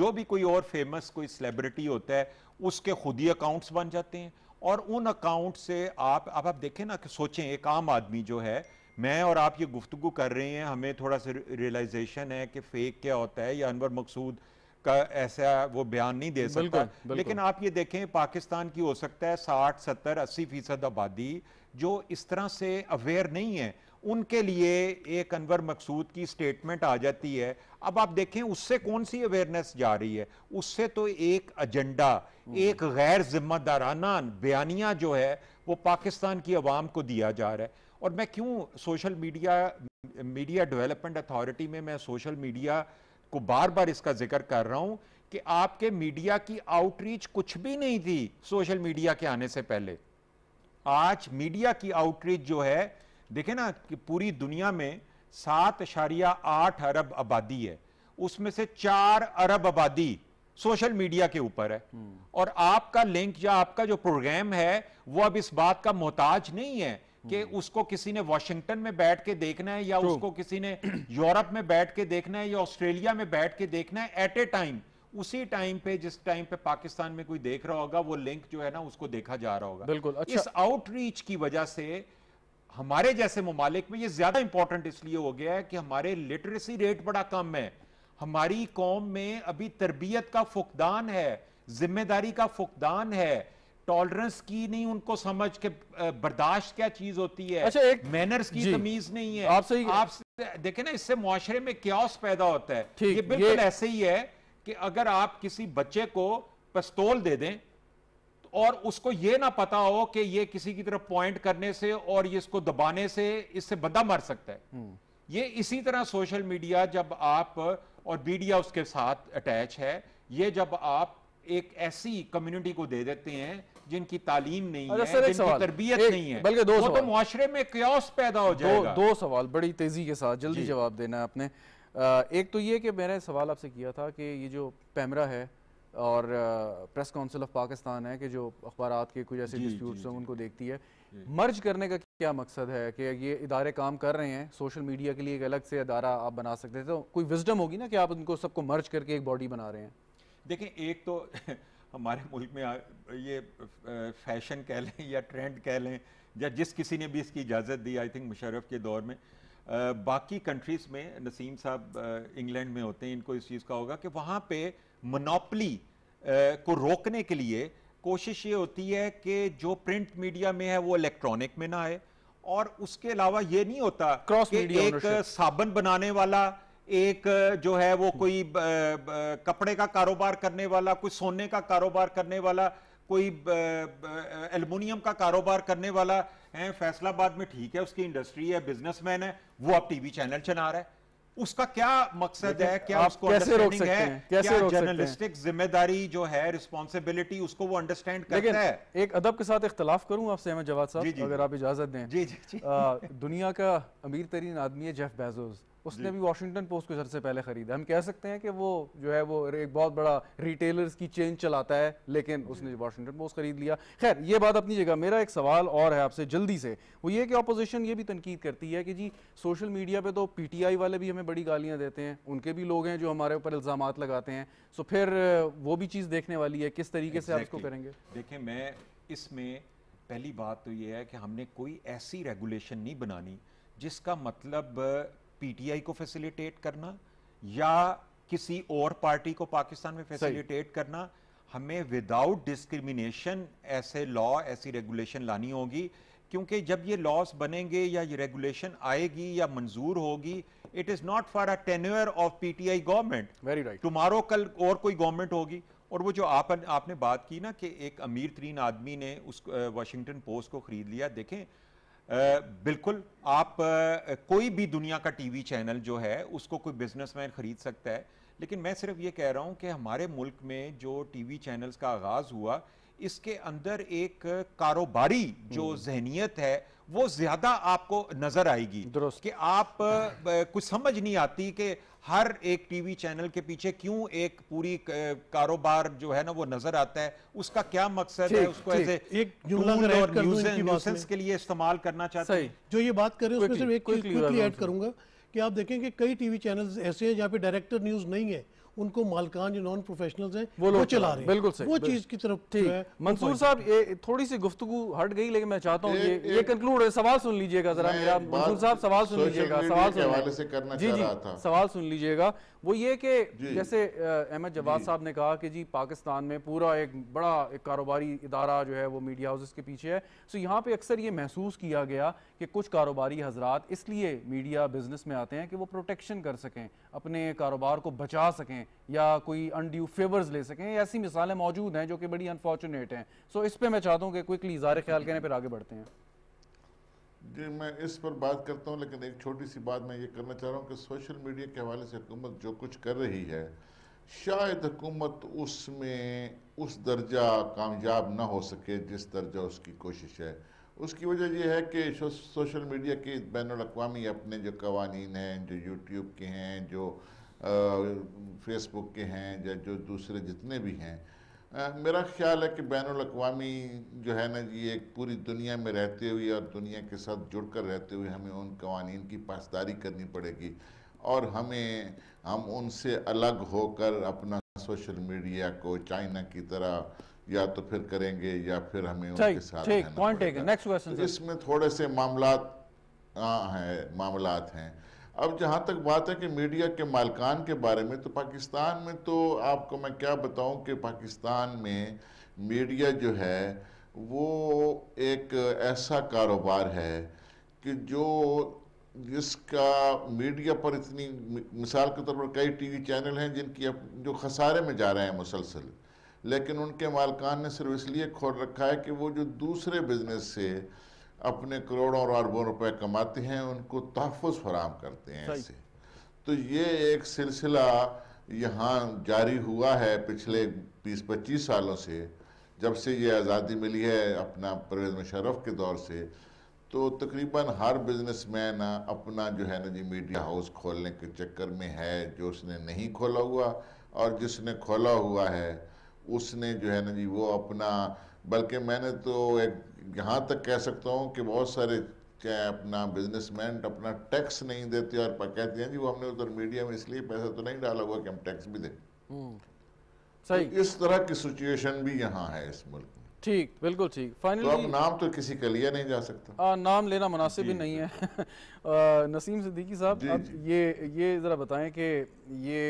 जो भी कोई और फेमस कोई सेलिब्रिटी होता है उसके खुद ही अकाउंट्स बन जाते हैं और उन अकाउंट से आप अब आप देखें ना कि सोचें एक आम आदमी जो है मैं और आप ये गुफ्तु कर रहे हैं हमें थोड़ा सा रियलाइजेशन है कि फेक क्या होता है या अनवर मकसूद का ऐसा वो बयान नहीं दे सकता बिल्कुल, बिल्कुल। लेकिन आप ये देखें पाकिस्तान की हो सकता है साठ सत्तर अस्सी फीसद आबादी जो इस तरह से अवेयर नहीं है उनके लिए एक अनवर मकसूद की स्टेटमेंट आ जाती है अब आप देखें उससे कौन सी अवेयरनेस जा रही है उससे तो एक एजेंडा हम्म। एक गैर जिम्मेदाराना बयानिया जो है वो पाकिस्तान की आवाम को दिया जा रहा है और मैं क्यों social media media development authority में मैं सोशल मीडिया को बार बार इसका जिक्र कर रहा हूं कि आपके मीडिया की आउटरीच कुछ भी नहीं थी सोशल मीडिया के आने से पहले आज मीडिया की आउटरीच जो है देखे ना कि पूरी दुनिया में सात अशारिया आठ अरब आबादी है उसमें से चार अरब आबादी सोशल मीडिया के ऊपर है हम्म। और आपका लिंक या आपका जो प्रोग्राम है वो अब इस बात का मोहताज नहीं है कि हम्म। उसको किसी ने वॉशिंगटन में बैठ के देखना है या उसको किसी ने [CLEARS THROAT] यूरोप में बैठ के देखना है या ऑस्ट्रेलिया में बैठ के देखना है एट ए टाइम उसी टाइम पे जिस टाइम पे पाकिस्तान में कोई देख रहा होगा वो लिंक जो है ना उसको देखा जा रहा होगा बिल्कुल अच्छा। इस आउटरीच की वजह से हमारे जैसे ममालिक में ये ज्यादा इंपॉर्टेंट इसलिए हो गया है कि हमारे लिटरेसी रेट बड़ा कम है हमारी कौम में अभी तरबियत का फुकदान है जिम्मेदारी का फुकदान है टॉलरेंस की नहीं उनको समझ के बर्दाश्त क्या चीज होती है अच्छा एक मैनर्स की तमीज नहीं है आप सही आप देखे ना इससे मुआरे में क्या पैदा होता है ये बिल्कुल ऐसे ही है कि अगर आप किसी बच्चे को पस्तौल दे दें और उसको ये ना पता हो कि ये किसी की तरफ पॉइंट करने से और ये इसको दबाने से इससे बंदा मर सकता है हम्म। ये इसी तरह सोशल मीडिया जब आप और मीडिया उसके साथ अटैच है ये जब आप एक ऐसी कम्युनिटी को दे देते हैं जिनकी तालीम नहीं अच्छा, है जिनकी तरबियत नहीं है बल्कि दो तो माशरे में क्योस पैदा हो जाएगा दो, दो सवाल बड़ी तेजी के साथ जल्दी जवाब देना है आपने एक तो ये कि मैंने सवाल आपसे किया था कि ये जो पैमरा है और प्रेस काउंसिल ऑफ पाकिस्तान है कि जो अखबार के कुछ ऐसे डिस्प्यूट्स हैं उनको देखती है मर्ज करने का क्या मकसद है कि ये इदारे काम कर रहे हैं सोशल मीडिया के लिए एक अलग से अदारा आप बना सकते हैं तो कोई विजडम होगी ना कि आप उनको सबको मर्ज करके एक बॉडी बना रहे हैं देखें एक तो [LAUGHS] हमारे मुल्क में ये फैशन कह लें या ट्रेंड कह लें या जिस किसी ने भी इसकी इजाज़त दी आई थिंक मुशरफ के दौर में बाकी कंट्रीज़ में नसीम साहब इंग्लैंड में होते हैं इनको इस चीज़ का होगा कि वहाँ पर मोनोपली uh, को रोकने के लिए कोशिश ये होती है कि जो प्रिंट मीडिया में है वो इलेक्ट्रॉनिक में ना आए और उसके अलावा ये नहीं होता क्रॉस एक साबन बनाने वाला एक uh, जो है वो कोई ब, uh, ब, कपड़े का कारोबार करने वाला कोई सोने का कारोबार करने वाला कोई एल्युमिनियम का कारोबार करने वाला है फैसलाबाद में ठीक है उसकी इंडस्ट्री है बिजनेसमैन है वो अब टीवी चैनल चला रहा है उसका क्या मकसद है क्या उसको कैसे रोक सकते है? हैं कैसे क्या रोक जर्नलिस्टिक जिम्मेदारी जो है रिस्पॉन्सिबिलिटी उसको वो अंडरस्टैंड करता है एक अदब के साथ इख्तलाफ करूं आपसे अहमद जवाब साहब अगर आप इजाजत दें जी जी दुनिया का अमीर तरीन आदमी है जेफ बेजोस उसने भी वाशिंगटन पोस्ट को सबसे से पहले खरीदा हम कह सकते हैं कि वो जो है वो एक बहुत बड़ा रिटेलर्स की चेन चलाता है लेकिन उसने वाशिंगटन पोस्ट खरीद लिया खैर ये बात अपनी जगह मेरा एक सवाल और है आपसे जल्दी से वो ये कि अपोजिशन ये भी तनकीद करती है कि जी सोशल मीडिया पर तो पी टी आई वाले भी हमें बड़ी गालियाँ देते हैं उनके भी लोग हैं जो हमारे ऊपर इल्ज़ाम लगाते हैं सो फिर वो भी चीज़ देखने वाली है किस तरीके से आप इसको करेंगे देखें मैं इसमें पहली बात तो ये है कि हमने कोई ऐसी रेगुलेशन नहीं बनानी जिसका मतलब पीटीआई को फैसिलिटेट करना या किसी और पार्टी को पाकिस्तान में फैसिलिटेट करना हमें विदाउट डिस्क्रिमिनेशन ऐसे लॉ ऐसी रेगुलेशन लानी होगी क्योंकि जब ये लॉस बनेंगे या ये रेगुलेशन आएगी या मंजूर होगी it is not for a tenure of PTI government very right tomorrow कल और कोई गवर्नमेंट होगी और वो जो आप आपने बात की ना कि एक अमीर तरीन आदमी ने उस वाशिंगटन पोस्ट को खरीद लिया देखें बिल्कुल आप कोई भी दुनिया का टीवी चैनल जो है उसको कोई बिजनेसमैन खरीद सकता है लेकिन मैं सिर्फ ये कह रहा हूँ कि हमारे मुल्क में जो टीवी चैनल्स का आगाज़ हुआ इसके अंदर एक कारोबारी जो हम्म। जहनीत है वो ज्यादा आपको नजर आएगी कि आप कुछ समझ नहीं आती कि हर एक टीवी चैनल के पीछे क्यों एक पूरी कारोबार जो है ना वो नजर आता है उसका क्या मकसद है उसको ऐसे और न्यूसेंस के लिए इस्तेमाल करना चाहते हैं जो ये बात कर रहे हैं उसमें सिर्फ एक कि आप देखें कि कई टीवी चैनल्स ऐसे हैं जहाँ पे डायरेक्टर न्यूज नहीं है उनको मालकान जो नॉन प्रोफेशनल्स हैं वो, वो चला रहे हैं बिल्कुल सही वो चीज़ की तरफ ठीक मंसूर साहब ये थोड़ी सी गुफ्तु हट गई लेकिन मैं चाहता हूँ ये ये कंक्लूड है सवाल सुन लीजिएगा जरा मेरा मंसूर साहब सवाल सुन लीजिएगा सवाल सुन से करना जी जी सवाल सुन लीजिएगा वो ये कि जैसे अहमद जवाद साहब ने कहा कि जी पाकिस्तान में पूरा एक बड़ा एक कारोबारी इदारा जो है वो मीडिया हाउसेस के पीछे है सो यहाँ पे अक्सर ये महसूस किया गया कि कुछ कारोबारी हजरात इसलिए मीडिया बिजनेस में आते हैं कि वो प्रोटेक्शन कर सकें अपने कारोबार को बचा सकें या कोई अनड्यू फेवर्स ले सकें ऐसी मिसालें मौजूद हैं जो कि बड़ी अनफॉर्चुनेट हैं सो इस पर मैं चाहता हूँ कि क्विकली इजार ख्याल करें फिर आगे बढ़ते हैं जी मैं इस पर बात करता हूँ लेकिन एक छोटी सी बात मैं ये करना चाह रहा हूँ कि सोशल मीडिया के हवाले से हुकूमत जो कुछ कर रही है शायद हुकूमत उसमें उस दर्जा कामयाब ना हो सके जिस दर्जा उसकी कोशिश है उसकी वजह यह है कि सोशल मीडिया के बैन अवी अपने जो कवानीन हैं जो यूट्यूब के हैं जो फेसबुक के हैं या जो दूसरे जितने भी हैं आ, मेरा ख्याल है कि बैन अवी जो है ना जी एक पूरी दुनिया में रहते हुए और दुनिया के साथ जुड़ कर रहते हुए हमें उन कवानीन की पासदारी करनी पड़ेगी और हमें हम उनसे अलग होकर अपना सोशल मीडिया को चाइना की तरह या तो फिर करेंगे या फिर हमें उनके साथ नेक्स्ट क्वेश्चन तो इसमें थोड़े से मामला हाँ, हैं मामला हैं अब जहाँ तक बात है कि मीडिया के मालकान के बारे में तो पाकिस्तान में तो आपको मैं क्या बताऊँ कि पाकिस्तान में मीडिया जो है वो एक ऐसा कारोबार है कि जो जिसका मीडिया पर इतनी मिसाल के तौर पर कई टीवी चैनल हैं जिनकी अब जो खसारे में जा रहे हैं मुसलसल लेकिन उनके मालकान ने सिर्फ इसलिए खोल रखा है कि वो जो दूसरे बिजनेस से अपने करोड़ों और अरबों रुपए कमाते हैं उनको तहफ़ फराम करते हैं ऐसे तो ये एक सिलसिला यहाँ जारी हुआ है पिछले 20-25 सालों से जब से ये आज़ादी मिली है अपना परवेज मुशरफ के दौर से तो तकरीबन हर बिजनेस मैन अपना जो है ना जी मीडिया हाउस खोलने के चक्कर में है जो उसने नहीं खोला हुआ और जिसने खोला हुआ है उसने जो है ना जी वो अपना बल्कि मैंने तो एक यहाँ तक कह सकता हूँ कि बहुत सारे क्या अपना बिजनेसमैन अपना टैक्स नहीं देते और कहते हैं जी वो हमने उधर मीडिया में इसलिए पैसा तो नहीं डाला हुआ कि हम टैक्स भी दें हम्म। तो सही तो इस तरह की सिचुएशन भी यहाँ है इस मुल्क में ठीक बिल्कुल ठीक फाइनली तो अब नाम तो किसी का लिया नहीं जा सकता आ, नाम लेना मुनासिब भी नहीं है [LAUGHS] नसीम सिद्दीकी साहब ये ये ज़रा बताएं कि ये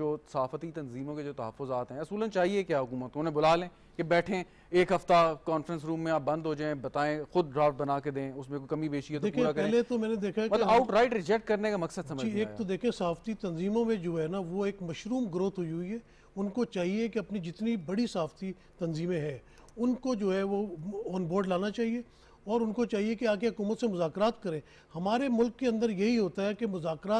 जो सहाफ़ती तनजीमों के जो तहफ़ात हैं असूलन चाहिए क्या हुकूमत उन्हें बुला लें कि बैठें एक हफ्ता कॉन्फ्रेंस रूम में आप बंद हो जाएं बताएं खुद ड्राफ्ट बना के दें उसमें कोई कमी बेची है तो पूरा करें पहले तो मैंने देखा मतलब आउट राइट रिजेक्ट करने का मकसद समझ एक तो देखे सहाफती तंजीमों में जो है ना वो एक मशरूम ग्रोथ हुई हुई है उनको चाहिए कि अपनी जितनी बड़ी सहाफती तंजीमें हैं उनको जो है वो ऑन बोर्ड लाना चाहिए और उनको चाहिए कि आगे हुकूमत से मुजाकर करें हमारे मुल्क के अंदर यही होता है कि मुजाकर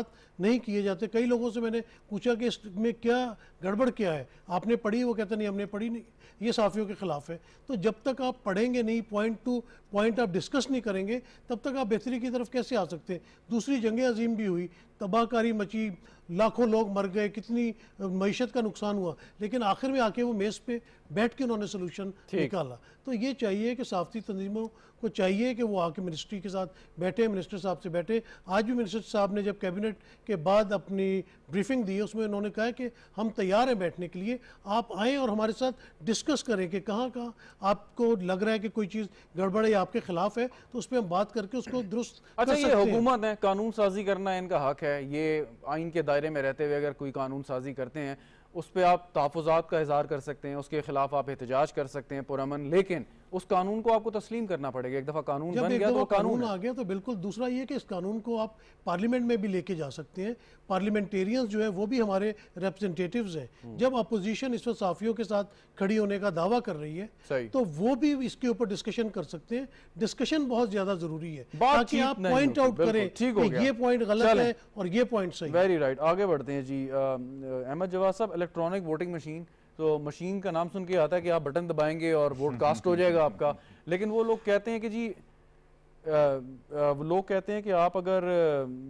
नहीं किए जाते कई लोगों से मैंने पूछा कि इसमें क्या गड़बड़ क्या है आपने पढ़ी वो कहते नहीं हमने पढ़ी नहीं ये साफ़ियों के ख़िलाफ़ है तो जब तक आप पढ़ेंगे नहीं पॉइंट टू पॉइंट आप डिस्कस नहीं करेंगे तब तक आप बेहतरी की तरफ कैसे आ सकते हैं दूसरी जंग अजीम भी हुई तबाहकारी मची लाखों लोग मर गए कितनी मीशत का नुकसान हुआ लेकिन आखिर में आके वो मेज़ पे बैठ के उन्होंने सोल्यूशन निकाला तो ये चाहिए कि सहाफ़ती तंजीमों को चाहिए कि वो आके मिनिस्ट्री के साथ बैठे मिनिस्टर साहब से बैठे आज भी मिनिस्टर साहब ने जब कैबिनेट के बाद अपनी ब्रीफिंग दी उसमें उन्होंने कहा कि हम तैयार हैं बैठने के लिए आप आएँ और हमारे साथ डिस्कस करें कि कहाँ कहाँ आपको लग रहा है कि कोई चीज़ गड़बड़ या आपके खिलाफ है तो उस पर हम बात करके उसको दुरुस्त [CLEARS THROAT] अच्छा ये हुकूमत है कानून साजी करना इनका हक है ये आइन के दायरे में रहते हुए अगर कोई कानून साजी करते हैं उस पर आप तहफ़ात का इजहार कर सकते हैं उसके खिलाफ आप एहतजाज कर सकते हैं पुरमन लेकिन उस कानून को आपको तस्लीम करना पड़ेगा एक दफा कानून बन गया तो कानून आ गया तो बिल्कुल दूसरा ये कि इस कानून को आप पार्लियामेंट में भी लेके जा सकते हैं पार्लियामेंटेरियंस जो है वो भी हमारे रिप्रेजेंटेटिव हैं हम्म। जब अपोजिशन इस वक्त साफियों के साथ खड़ी होने का दावा कर रही है तो वो भी इसके ऊपर डिस्कशन कर सकते हैं डिस्कशन बहुत ज्यादा जरूरी है ताकि आप पॉइंट आउट करें ठीक हो ये पॉइंट गलत है और ये पॉइंट सही वेरी राइट आगे बढ़ते हैं जी अहमद जवाब साहब इलेक्ट्रॉनिक वोटिंग मशीन तो मशीन का नाम सुन के आता है कि आप बटन दबाएंगे और वोट [LAUGHS] कास्ट हो जाएगा आपका लेकिन वो लोग कहते हैं कि जी लोग कहते हैं कि आप अगर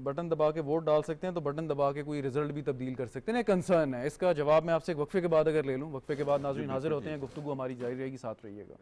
बटन दबा के वोट डाल सकते हैं तो बटन दबा के कोई रिजल्ट भी तब्दील कर सकते हैं कंसर्न है इसका जवाब मैं आपसे वक्फे के बाद अगर ले लूँ वक्फे के बाद नाजरीन हाजिर होते हैं गुफ्तु हमारी जारी रहेगी साथ रहिएगा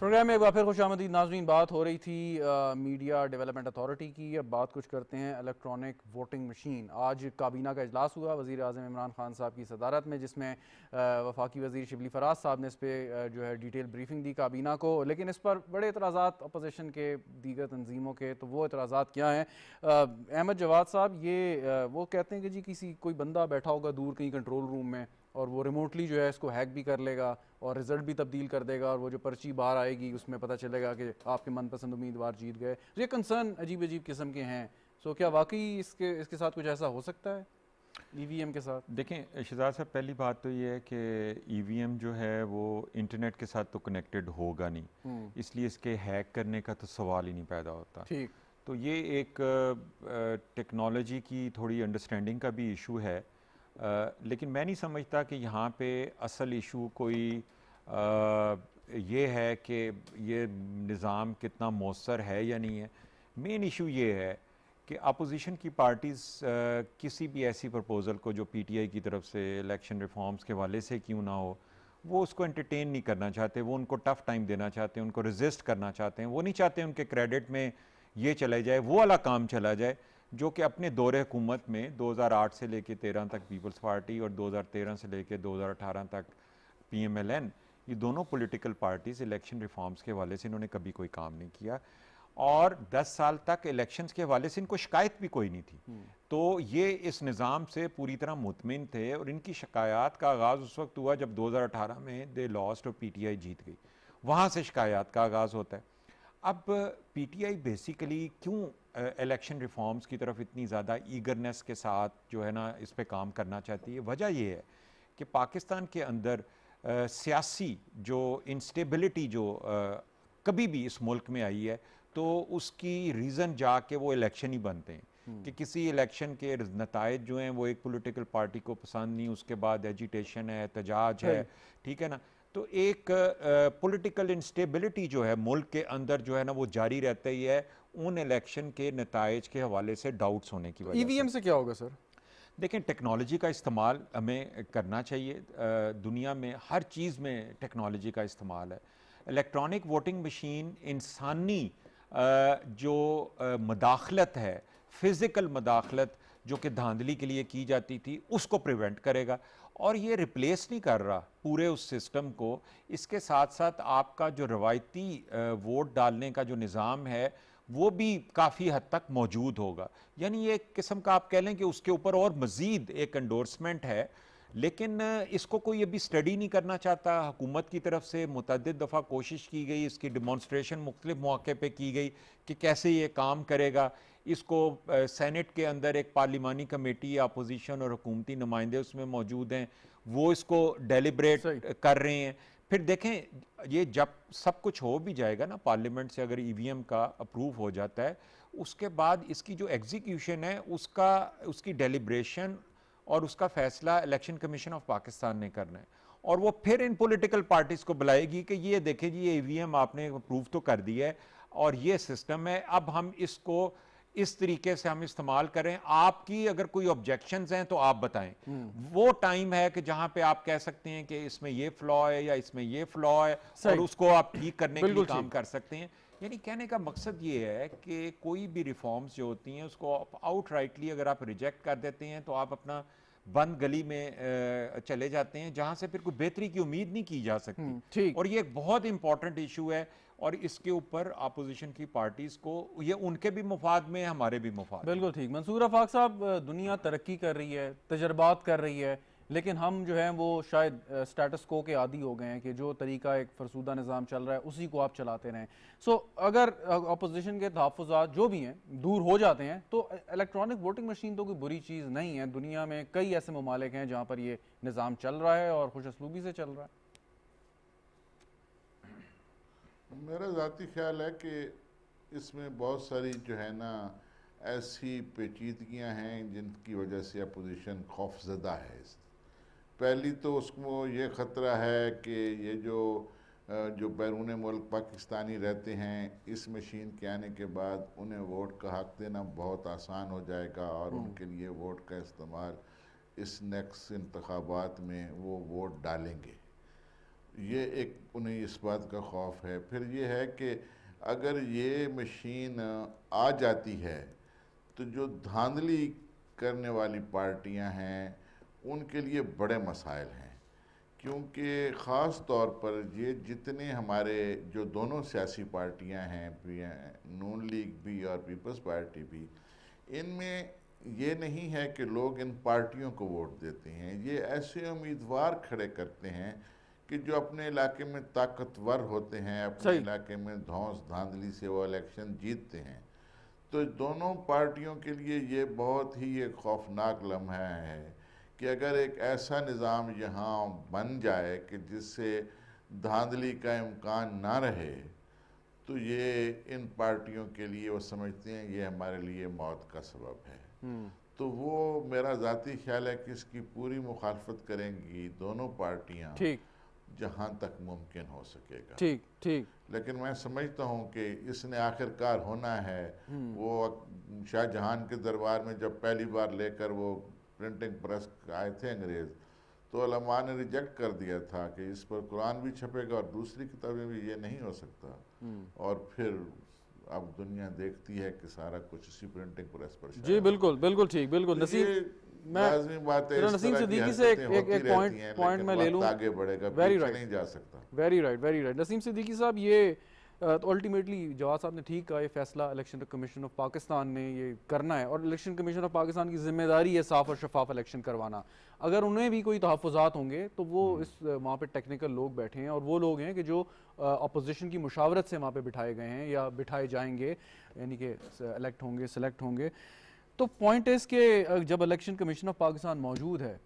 प्रोग्राम में एक बार फिर खुश आमदी नाजरीन बात हो रही थी आ, मीडिया डेवलपमेंट अथॉरिटी की अब बात कुछ करते हैं इलेक्ट्रॉनिक वोटिंग मशीन आज काबीना का अजलास हुआ वज़ी अजम इमरान खान साहब की सदारत में जिसमें वफाकी वजीर शिबली फराज साहब ने इस पर जो है डिटेल ब्रीफिंग दी काबीना को लेकिन इस पर बड़े इतराज़ा अपोजिशन के दीगर तनजीमों के तो वो इतराज़ा क्या हैं अहमद जवाद साहब ये वो कहते हैं कि जी किसी कोई बंदा बैठा होगा दूर कहीं कंट्रोल रूम में और वो रिमोटली जो है इसको हैक भी कर लेगा और रिज़ल्ट भी तब्दील कर देगा और वो जो पर्ची बाहर आएगी उसमें पता चलेगा कि आपके मनपसंद उम्मीदवार जीत गए तो ये कंसर्न अजीब अजीब किस्म के हैं सो क्या वाकई इसके इसके साथ कुछ ऐसा हो सकता है ई e के साथ देखें शिजाज साहब पहली बात तो ये है कि ई e जो है वो इंटरनेट के साथ तो कनेक्टेड होगा नहीं हम्म। इसलिए इसके हैक करने का तो सवाल ही नहीं पैदा होता ठीक तो ये एक टेक्नोलॉजी की थोड़ी अंडरस्टैंडिंग का भी इशू है लेकिन मैं नहीं समझता कि यहाँ पे असल इशू कोई ये है कि ये निज़ाम कितना मौसर है या नहीं है मेन इशू ये है कि अपोजिशन की पार्टीज़ किसी भी ऐसी प्रपोज़ल को जो पीटीआई की तरफ से इलेक्शन रिफॉर्म्स के वाले से क्यों ना हो वो उसको एंटरटेन नहीं करना चाहते वो उनको टफ़ टाइम देना चाहते हैं उनको रिजिस्ट करना चाहते हैं वो नहीं चाहते उनके क्रेडिट में ये चले जाए वो वाला काम चला जाए जो कि अपने दौरे हुकूमत में 2008 से लेके 13 तक पीपल्स पार्टी और 2013 से लेके 2018 तक पीएमएलएन ये दोनों पॉलिटिकल पार्टीज इलेक्शन रिफॉर्म्स के हवाले से इन्होंने कभी कोई काम नहीं किया और 10 साल तक इलेक्शंस के हवाले से इनको शिकायत भी कोई नहीं थी हम्म। तो ये इस निज़ाम से पूरी तरह मुतमिन थे और इनकी शिकायत का आगाज़ उस वक्त हुआ जब 2018 में दे लॉस्ट और पीटीआई जीत गई वहाँ से शिकायत का आगाज़ होता है अब पीटीआई बेसिकली क्यों इलेक्शन रिफॉर्म्स की तरफ इतनी ज़्यादा ईगरनेस के साथ जो है ना इस पर काम करना चाहती है वजह यह है कि पाकिस्तान के अंदर आ, सियासी जो इंस्टेबिलिटी जो आ, कभी भी इस मुल्क में आई है तो उसकी रीज़न जा के वो इलेक्शन ही बनते हैं हम्म। कि किसी इलेक्शन के नतज जो हैं वो एक पॉलिटिकल पार्टी को पसंद नहीं उसके बाद एजिटेशन है एहतजाज है ठीक है ना तो एक पॉलिटिकल इंस्टेबिलिटी जो है मुल्क के अंदर जो है ना वो जारी रहता ही है उन इलेक्शन के नतज के हवाले से डाउट्स होने की वजह ईवीएम e से क्या होगा सर देखें टेक्नोलॉजी का इस्तेमाल हमें करना चाहिए दुनिया में हर चीज़ में टेक्नोलॉजी का इस्तेमाल है इलेक्ट्रॉनिक वोटिंग मशीन इंसानी जो मदाखलत है फ़िज़िकल मदाखलत जो कि धांधली के लिए की जाती थी उसको प्रिवेंट करेगा और ये रिप्लेस नहीं कर रहा पूरे उस सिस्टम को इसके साथ साथ आपका जो रवायती वोट डालने का जो निज़ाम है वो भी काफ़ी हद तक मौजूद होगा यानी ये किस्म का आप कह लें कि उसके ऊपर और मज़ीद एक एंडोर्समेंट है लेकिन इसको कोई अभी स्टडी नहीं करना चाहता हुकूमत की तरफ से मतद दफ़ा कोशिश की गई इसकी डिमॉन्स्ट्रेशन मुख्तु मौके पर की गई कि कैसे ये काम करेगा इसको सैनट के अंदर एक पार्लिमानी कमेटी अपोजिशन और हुकूमती नुमाइंदे उसमें मौजूद हैं वो इसको डेलीब्रेट कर रहे हैं फिर देखें ये जब सब कुछ हो भी जाएगा ना पार्लियामेंट से अगर ईवीएम का अप्रूव हो जाता है उसके बाद इसकी जो एग्जीक्यूशन है उसका उसकी डेलीब्रेशन और उसका फैसला इलेक्शन कमीशन ऑफ पाकिस्तान ने करना है और वो फिर इन पॉलिटिकल पार्टीज़ को बुलाएगी कि ये देखें जी ये ईवीएम आपने अप्रूव तो कर दिया है और ये सिस्टम है अब हम इसको इस तरीके से हम इस्तेमाल करें आपकी अगर कोई ऑब्जेक्शन हैं तो आप बताएं हम्म। वो टाइम है कि जहां पे आप कह सकते हैं कि इसमें ये फ्लॉ है या इसमें ये फ्लॉ है और उसको आप ठीक करने के लिए काम कर सकते हैं यानी कहने का मकसद ये है कि कोई भी रिफॉर्म्स जो होती हैं उसको आप राइटली अगर आप रिजेक्ट कर देते हैं तो आप अपना बंद गली में चले जाते हैं जहां से फिर कोई बेहतरी की उम्मीद नहीं की जा सकती हम्म, और ये एक बहुत इंपॉर्टेंट इशू है और इसके ऊपर अपोजिशन की पार्टीज को ये उनके भी मुफाद में हमारे भी मुफाद बिल्कुल ठीक मंसूर अफाक साहब दुनिया तरक्की कर रही है तजर्बात कर रही है लेकिन हम जो हैं वो शायद स्टेटस को के आदि हो गए हैं कि जो तरीका एक फरसूदा निज़ाम चल रहा है उसी को आप चलाते रहें सो so, अगर अपोजिशन के तहफ़ात जो भी हैं दूर हो जाते हैं तो इलेक्ट्रॉनिक वोटिंग मशीन तो कोई बुरी चीज़ नहीं है दुनिया में कई ऐसे ममालिक हैं जहाँ पर ये निज़ाम चल रहा है और खुश से चल रहा है मेरा ज़ाती ख्याल है कि इसमें बहुत सारी जो है ना ऐसी पेचीदगियाँ हैं जिनकी वजह से अपोजिशन खौफजदा है पहली तो उसको ये ख़तरा है कि ये जो जो बैरून मुल्क पाकिस्तानी रहते हैं इस मशीन के आने के बाद उन्हें वोट का हक देना बहुत आसान हो जाएगा और हम्म। उनके लिए वोट का इस्तेमाल इस नेक्स्ट इंतबात में वो वोट डालेंगे ये एक उन्हें इस बात का खौफ है फिर ये है कि अगर ये मशीन आ जाती है तो जो धांधली करने वाली पार्टियां हैं उनके लिए बड़े मसाइल हैं क्योंकि ख़ास तौर पर ये जितने हमारे जो दोनों सियासी पार्टियां हैं नून लीग भी और पीपल्स पार्टी भी इनमें ये नहीं है कि लोग इन पार्टियों को वोट देते हैं ये ऐसे उम्मीदवार खड़े करते हैं कि जो अपने इलाके में ताकतवर होते हैं अपने इलाके में धौस धांधली से वो इलेक्शन जीतते हैं तो दोनों पार्टियों के लिए ये बहुत ही एक खौफनाक लम्हा है कि अगर एक ऐसा निज़ाम यहाँ बन जाए कि जिससे धांधली का इम्कान ना रहे तो ये इन पार्टियों के लिए वो समझते हैं ये हमारे लिए मौत का सबब है हम्म। तो वो मेरा ज़ाती ख्याल है कि इसकी पूरी मुखालफत करेंगी दोनों पार्टियाँ ठीक जहां तक मुमकिन हो सकेगा ठीक ठीक लेकिन मैं समझता हूं कि इसने आखिरकार होना है हम्म। वो शाहजहां के दरबार में जब पहली बार लेकर वो प्रिंटिंग प्रेस आए थे अंग्रेज़ तो अलमा ने रिजेक्ट कर दिया था कि इस पर कुरान भी छपेगा और दूसरी किताबें भी ये नहीं हो सकता हम्म। और फिर अब दुनिया देखती है कि सारा कुछ इसी प्रिंटिंग प्रेस पर जी बिल्कुल बिल्कुल ठीक बिल्कुल तो नसीब मैं नसीम सिद्दीकी से एक एक, एक पॉइंट पॉइंट मैं ले लूं आगे बढ़ेगा वेरी राइट नहीं जा सकता very right very right Naseem Siddiqui साहब ये तो अल्टीमेटली जवाब साहब ने ठीक कहा ये फैसला इलेक्शन कमीशन ऑफ पाकिस्तान ने ये करना है और इलेक्शन कमीशन ऑफ पाकिस्तान की जिम्मेदारी है साफ और शफाफ इलेक्शन करवाना अगर उन्हें भी कोई तहफ़ात होंगे तो वो हम्म। इस वहाँ पे टेक्निकल लोग बैठे हैं और वो लोग हैं कि जो अपोजिशन की मुशावरत से वहाँ पे बिठाए गए हैं या बिठाए जाएंगे यानी कि इलेक्ट होंगे सेलेक्ट होंगे तो पॉइंट इस के जब इलेक्शन कमीशन ऑफ पाकिस्तान मौजूद है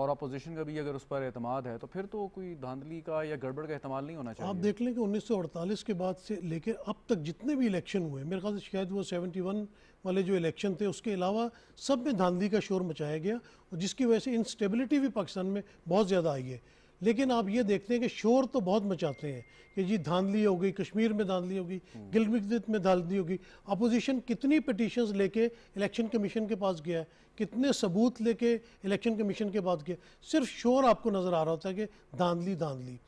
और अपोजिशन का भी अगर उस पर अहतमाद है तो फिर तो कोई धांधली का या गड़बड़ का अहतमाल नहीं होना चाहिए आप देख लें कि 1948 के बाद से लेकर अब तक जितने भी इलेक्शन हुए मेरे ख्याल से शायद वो 71 वाले जो इलेक्शन थे उसके अलावा सब में धांधली का शोर मचाया गया और जिसकी वजह से इंस्टेबिलिटी भी पाकिस्तान में बहुत ज़्यादा आई है लेकिन आप ये देखते हैं कि शोर तो बहुत मचाते हैं कि जी धांधली होगी कश्मीर में धांधली होगी गिलगित में धांधली होगी अपोजिशन कितनी पटिशन लेके इलेक्शन कमीशन के पास गया है कितने सबूत लेके इलेक्शन कमीशन के पास गया सिर्फ शोर आपको नज़र आ रहा होता है कि धांधली धांधली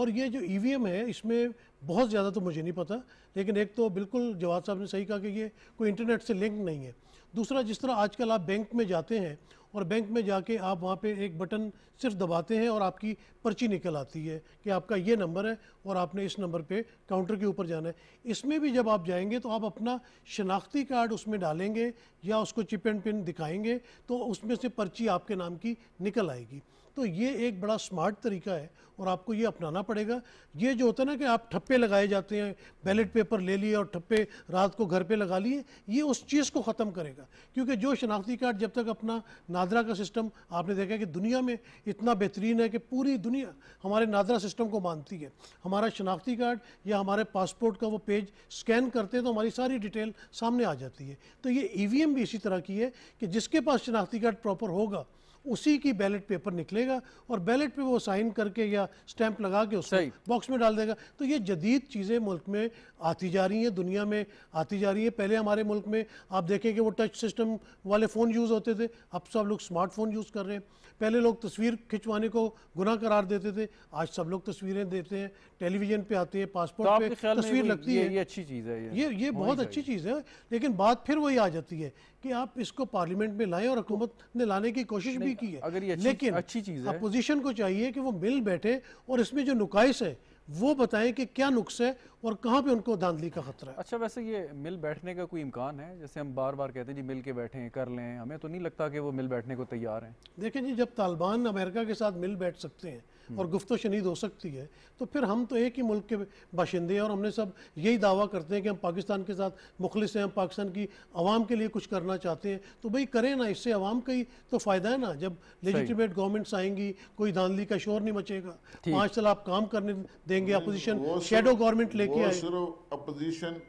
और ये जो ई e है इसमें बहुत ज़्यादा तो मुझे नहीं पता लेकिन एक तो बिल्कुल जवाब साहब ने सही कहा कि ये कोई इंटरनेट से लिंक नहीं है दूसरा जिस तरह आजकल आप बैंक में जाते हैं और बैंक में जाके आप वहाँ पे एक बटन सिर्फ दबाते हैं और आपकी पर्ची निकल आती है कि आपका ये नंबर है और आपने इस नंबर पे काउंटर के ऊपर जाना है इसमें भी जब आप जाएंगे तो आप अपना शनाख्ती कार्ड उसमें डालेंगे या उसको चिप एंड पिन दिखाएंगे तो उसमें से पर्ची आपके नाम की निकल आएगी तो ये एक बड़ा स्मार्ट तरीका है और आपको ये अपनाना पड़ेगा ये जो होता है ना कि आप ठप्पे लगाए जाते हैं बैलेट पेपर ले लिए और ठप्पे रात को घर पे लगा लिए ये उस चीज़ को ख़त्म करेगा क्योंकि जो शनाख्ती कार्ड जब तक अपना नादरा का सिस्टम आपने देखा कि दुनिया में इतना बेहतरीन है कि पूरी दुनिया हमारे नादरा सिस्टम को मानती है हमारा शनाख्ती कार्ड या हमारे पासपोर्ट का वो पेज स्कैन करते हैं तो हमारी सारी डिटेल सामने आ जाती है तो ये ई भी इसी तरह की है कि जिसके पास शनाख्ती कार्ड प्रॉपर होगा उसी की बैलेट पेपर निकलेगा और बैलेट पे वो साइन करके या स्टैंप लगा के उसको बॉक्स में डाल देगा तो ये जदीद चीज़ें मुल्क में आती जा रही हैं दुनिया में आती जा रही हैं पहले हमारे मुल्क में आप देखें कि वो टच सिस्टम वाले फ़ोन यूज़ होते थे अब सब लोग स्मार्टफोन यूज़ कर रहे हैं पहले लोग तस्वीर खिंचवाने को गुना करार देते थे आज सब लोग तस्वीरें देते हैं टेलीविजन पे आते हैं पासपोर्ट तो पे तस्वीर लगती है ये अच्छी चीज़ है ये ये बहुत अच्छी चीज़ है लेकिन बात फिर वही आ जाती है कि आप इसको पार्लियामेंट में लाएं और तो हुकूमत ने लाने की कोशिश भी की है अगर ये अच्छी, लेकिन अच्छी चीज़ है अपोजिशन को चाहिए कि वो मिल बैठे और इसमें जो नुकाइस है वो बताएं कि क्या नुक्स है और कहाँ पे उनको धांधली का खतरा है अच्छा वैसे ये मिल बैठने का कोई इम्कान है जैसे हम बार बार कहते हैं जी मिल के बैठें कर लें हमें तो नहीं लगता कि वो मिल बैठने को तैयार हैं देखें जी जब तालिबान अमेरिका के साथ मिल बैठ सकते हैं हम्म। और गुफ्त शनीद हो सकती है तो फिर हम तो एक ही मुल्क के बाशिंदे हैं और हमने सब यही दावा करते हैं कि हम पाकिस्तान के साथ मुखलिस हैं हम पाकिस्तान की आवाम के लिए कुछ करना चाहते हैं तो भाई करें ना इससे आवाम का ही तो फ़ायदा है ना जब लेजिटिमेट गवर्नमेंट्स आएंगी कोई धांधली का शोर नहीं मचेगा पाँच साल आप काम करने देंगे अपोजिशन शेडो गवर्नमेंट लेके आए अपोजिशन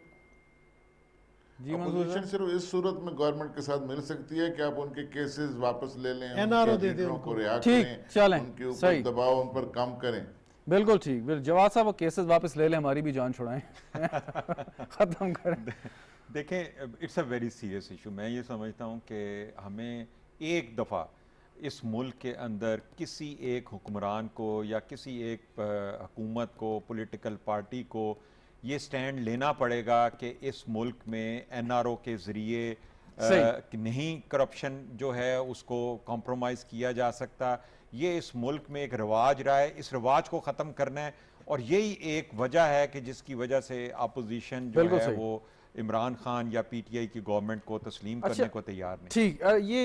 जी अपोजिशन सिर्फ इस सूरत में गवर्नमेंट के साथ मिल सकती है कि आप उनके केसेस वापस ले लें एनआरओ दे दें उनको रिहा करें चलें उनके ऊपर दबाव उन पर कम करें बिल्कुल ठीक जवाब साहब वो केसेस वापस ले लें हमारी भी जान छुड़ाएं [LAUGHS] ख़त्म करें देखें it's a very serious issue मैं ये समझता हूँ कि हमें एक दफ़ा इस मुल्क के अंदर किसी एक हुक्मरान को या किसी एक हुकूमत को पोलिटिकल पार्टी को ये स्टैंड लेना पड़ेगा कि इस मुल्क में एनआरओ के ज़रिए नहीं करप्शन जो है उसको कॉम्प्रोमाइज़ किया जा सकता ये इस मुल्क में एक रिवाज रहा है इस रिवाज को ख़त्म करना है और यही एक वजह है कि जिसकी वजह से अपोजिशन जो है वो इमरान खान या पीटीआई की गवर्नमेंट को तस्लीम अच्छा, करने को तैयार नहीं ठीक ये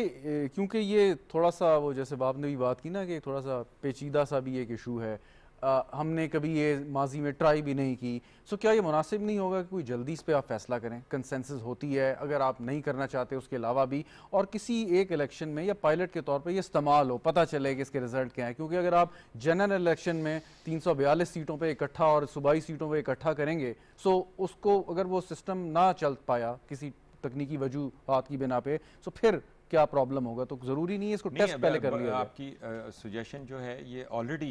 क्योंकि ये थोड़ा सा वो जैसे बाप ने भी बात की ना कि थोड़ा सा पेचीदा सा भी एक इशू है आ, हमने कभी ये माजी में ट्राई भी नहीं की सो क्या ये मुनासिब नहीं होगा कि कोई जल्दी इस पर आप फैसला करें कंसेंसस होती है अगर आप नहीं करना चाहते उसके अलावा भी और किसी एक इलेक्शन में या पायलट के तौर पर यह इस्तेमाल हो पता चले कि इसके रिजल्ट क्या है क्योंकि अगर आप जनरल इलेक्शन में तीन सौ बयालीस सीटों पर इकट्ठा और सूबाई सीटों पर इकट्ठा करेंगे सो उसको अगर वो सिस्टम ना चल पाया किसी तकनीकी वजूहत की बिना पे सो फिर क्या प्रॉब्लम होगा तो जरूरी नहीं है इसको टेस्ट पहले कर लिया आपकी सजेशन जो है ये ऑलरेडी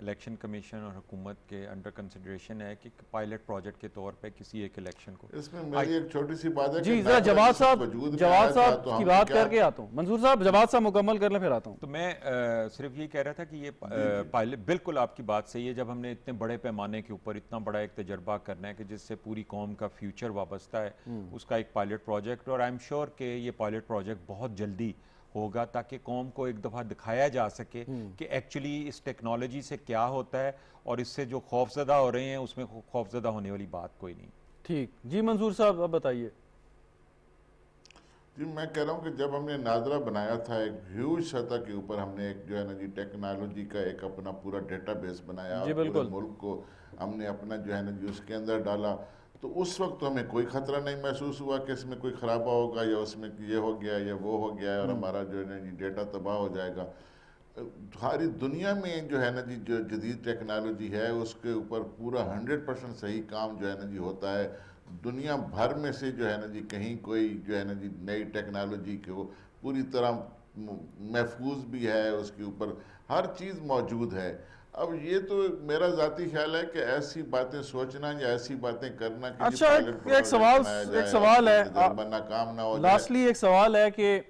इलेक्शन कमीशन और हुकूमत के अंडर कंसिडरेशन है कि पायलट प्रोजेक्ट के तौर पे किसी एक इलेक्शन को इसमें मेरी एक छोटी सी बात है जी जरा जवाब साहब जवाब साहब तो की बात करके आता हूँ मंजूर साहब जवाब साहब मुकम्मल कर लें फिर आता हूँ तो मैं सिर्फ ये कह रहा था कि ये पायलट बिल्कुल आपकी बात सही है जब हमने इतने बड़े पैमाने के ऊपर इतना बड़ा एक तजर्बा करना है कि जिससे पूरी कौम का फ्यूचर वाबस्ता है हम्म। उसका एक पायलट प्रोजेक्ट और आई एम श्योर के ये पायलट प्रोजेक्ट प्रोजेक्ट बहुत जल्दी होगा ताकि कौम को एक दफ़ा दिखाया जा सके हम्म। कि एक्चुअली इस टेक्नोलॉजी से क्या होता है और इससे जो खौफजदा हो रहे हैं उसमें खौफजदा होने वाली बात कोई नहीं ठीक जी मंजूर साहब अब बताइए जी मैं कह रहा हूँ कि जब हमने नाजरा बनाया था एक ह्यूज सतह के ऊपर हमने एक जो है ना जी टेक्नोलॉजी का एक अपना पूरा डेटाबेस बनाया जी बिल्कुल मुल्क को हमने अपना जो है ना जी उसके अंदर डाला तो उस वक्त तो हमें कोई खतरा नहीं महसूस हुआ कि इसमें कोई ख़राबा होगा या उसमें ये हो गया या वो हो गया और हम्म। हमारा जो है ना जी डेटा तबाह हो जाएगा सारी दुनिया में जो है ना जी जो जदीद टेक्नोलॉजी है उसके ऊपर पूरा हंड्रेड परसेंट सही काम जो है ना जी होता है दुनिया भर में से जो है ना जी कहीं कोई जो है ना जी नई टेक्नोलॉजी को पूरी तरह महफूज भी है उसके ऊपर हर चीज़ मौजूद है अब ये तो मेरा जाती ख्याल है कि ऐसी बातें सोचना या ऐसी बातें करना कि अच्छा एक, एक सवाल एक सवाल है काम ना हो लास्टली एक सवाल है कि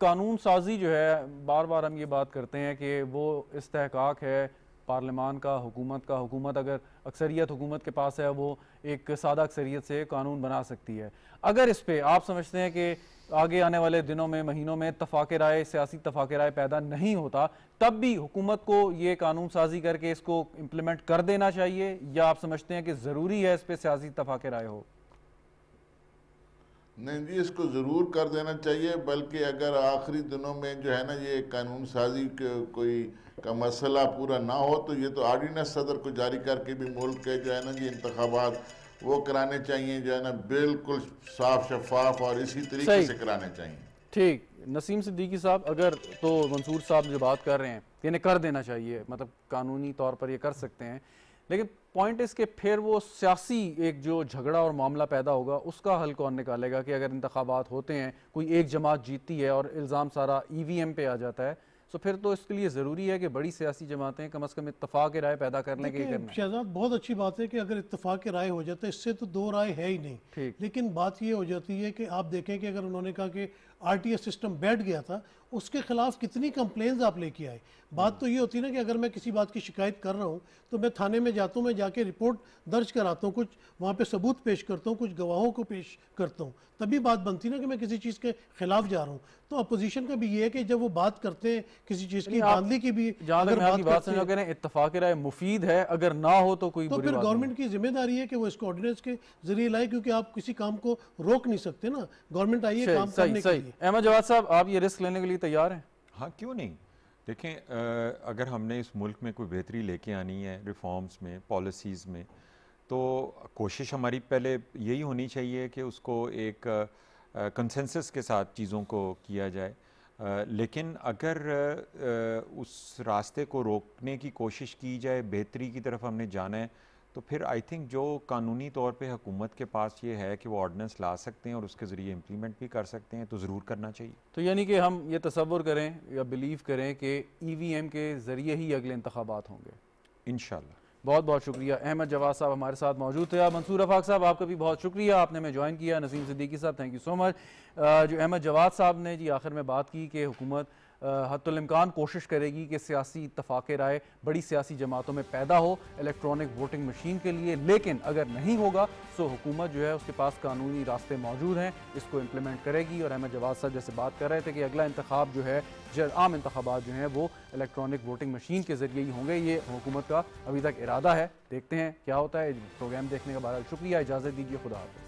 कानून साजी जो है बार बार हम ये बात करते हैं कि वो इस्तेहकाक है पार्लियामान का हुकूमत का हुकूमत अगर अक्सरियत हुकूमत के पास है वो एक सादा अक्सरियत से कानून बना सकती है अगर इस पर आप समझते हैं कि आगे आने वाले दिनों में महीनों में तफाक राय सियासी तफाक राय पैदा नहीं होता तब भी हुकूमत को ये कानून साजी करके इसको इम्प्लीमेंट कर देना चाहिए या आप समझते हैं कि ज़रूरी है इस पर सियासी तफाक राय हो नहीं जी इसको ज़रूर कर देना चाहिए बल्कि अगर आखिरी दिनों में जो है ना ये कानून साजी कोई का मसला पूरा ना हो तो ये तो आर्डीनेंस सदर को जारी करके भी मुल्क के जो है ना जी इंतबात वो कराने चाहिए जो है ना बिल्कुल साफ शफाफ और इसी तरीके से कराने चाहिए ठीक नसीम सिद्दीकी साहब अगर तो मंसूर साहब जो बात कर रहे हैं इन्हें कर देना चाहिए मतलब कानूनी तौर पर ये कर सकते हैं लेकिन पॉइंट इसके फिर वो सियासी एक जो झगड़ा और मामला पैदा होगा उसका हल कौन निकालेगा कि अगर इंतबात होते हैं कोई एक जमात जीतती है और इल्ज़ाम सारा ई वी एम पे आ जाता है सो तो फिर तो इसके लिए ज़रूरी है कि बड़ी सियासी जमातें कम अज़ कम इतफाक़ राय पैदा करने के शहजाद बहुत अच्छी बात है कि अगर इतफाक़ राय हो जाता है इससे तो दो राय है ही नहीं ठीक लेकिन बात यह हो जाती है कि आप देखें कि अगर उन्होंने कहा कि आर टी एस सिस्टम बैठ गया था उसके खिलाफ कितनी कंप्लेन्स आप लेके आए बात तो ये होती है ना कि अगर मैं किसी बात की शिकायत कर रहा हूँ तो मैं थाने में जाता हूँ मैं जाके रिपोर्ट दर्ज कराता हूँ कुछ वहाँ पे सबूत पेश करता हूँ कुछ गवाहों को पेश करता हूँ तभी बात बनती ना कि मैं किसी चीज़ के खिलाफ जा रहा हूँ तो अपोजिशन का भी ये है कि जब वो बात करते हैं किसी चीज़ की गांधी की भी अगर बात, बात करें इतफाक राय मुफीद है अगर ना हो तो कोई तो फिर गवर्नमेंट की जिम्मेदारी है कि वो इसको ऑर्डिनेंस के जरिए लाए क्योंकि आप किसी काम को रोक नहीं सकते ना गवर्नमेंट आई है काम करने के लिए अहमद जवाब साहब आप ये रिस्क लेने के लिए लिए तैयार हैं हाँ क्यों नहीं देखें अगर हमने इस मुल्क में कोई बेहतरी लेके आनी है रिफॉर्म्स में पॉलिसीज़ में तो कोशिश हमारी पहले यही होनी चाहिए कि उसको एक कंसेंसस के साथ चीज़ों को किया जाए आ, लेकिन अगर आ, उस रास्ते को रोकने की कोशिश की जाए बेहतरी की तरफ हमने जाना है तो फिर आई थिंक जो कानूनी तौर पे हुकूमत के पास ये है कि वो ऑर्डिनेंस ला सकते हैं और उसके ज़रिए इम्प्लीमेंट भी कर सकते हैं तो ज़रूर करना चाहिए तो यानी कि हम ये तस्वुर करें या बिलीव करें कि ई वी एम के ज़रिए ही अगले इंतबात होंगे इन बहुत बहुत शुक्रिया अहमद जवाद साहब हमारे साथ मौजूद थे मंसूर अफाक साहब आपका भी बहुत शुक्रिया आपने हमें ज्वाइन किया नसीम सिद्दीकी साहब थैंक यू सो मच जो अहमद जवाद साहब ने जी आखिर में बात की कि हुकूमत हतुलमकान कोशिश करेगी कि सियासी इतफाक़ राय बड़ी सियासी जमातों में पैदा हो इलेक्ट्रॉनिक वोटिंग मशीन के लिए लेकिन अगर नहीं होगा तो हुकूमत जो है उसके पास कानूनी रास्ते मौजूद हैं इसको इम्प्लीमेंट करेगी और अहमद जवाद साहब जैसे बात कर रहे थे कि अगला इंतबाब जो है आम इंतबात जो हैं वो इलेक्ट्रॉनिक वोटिंग मशीन के ज़रिए ही होंगे ये हुकूमत का अभी तक इरादा है देखते हैं क्या होता है प्रोग्राम देखने का बहरहाल शुक्रिया इजाज़त दीजिए खुदा हाफ़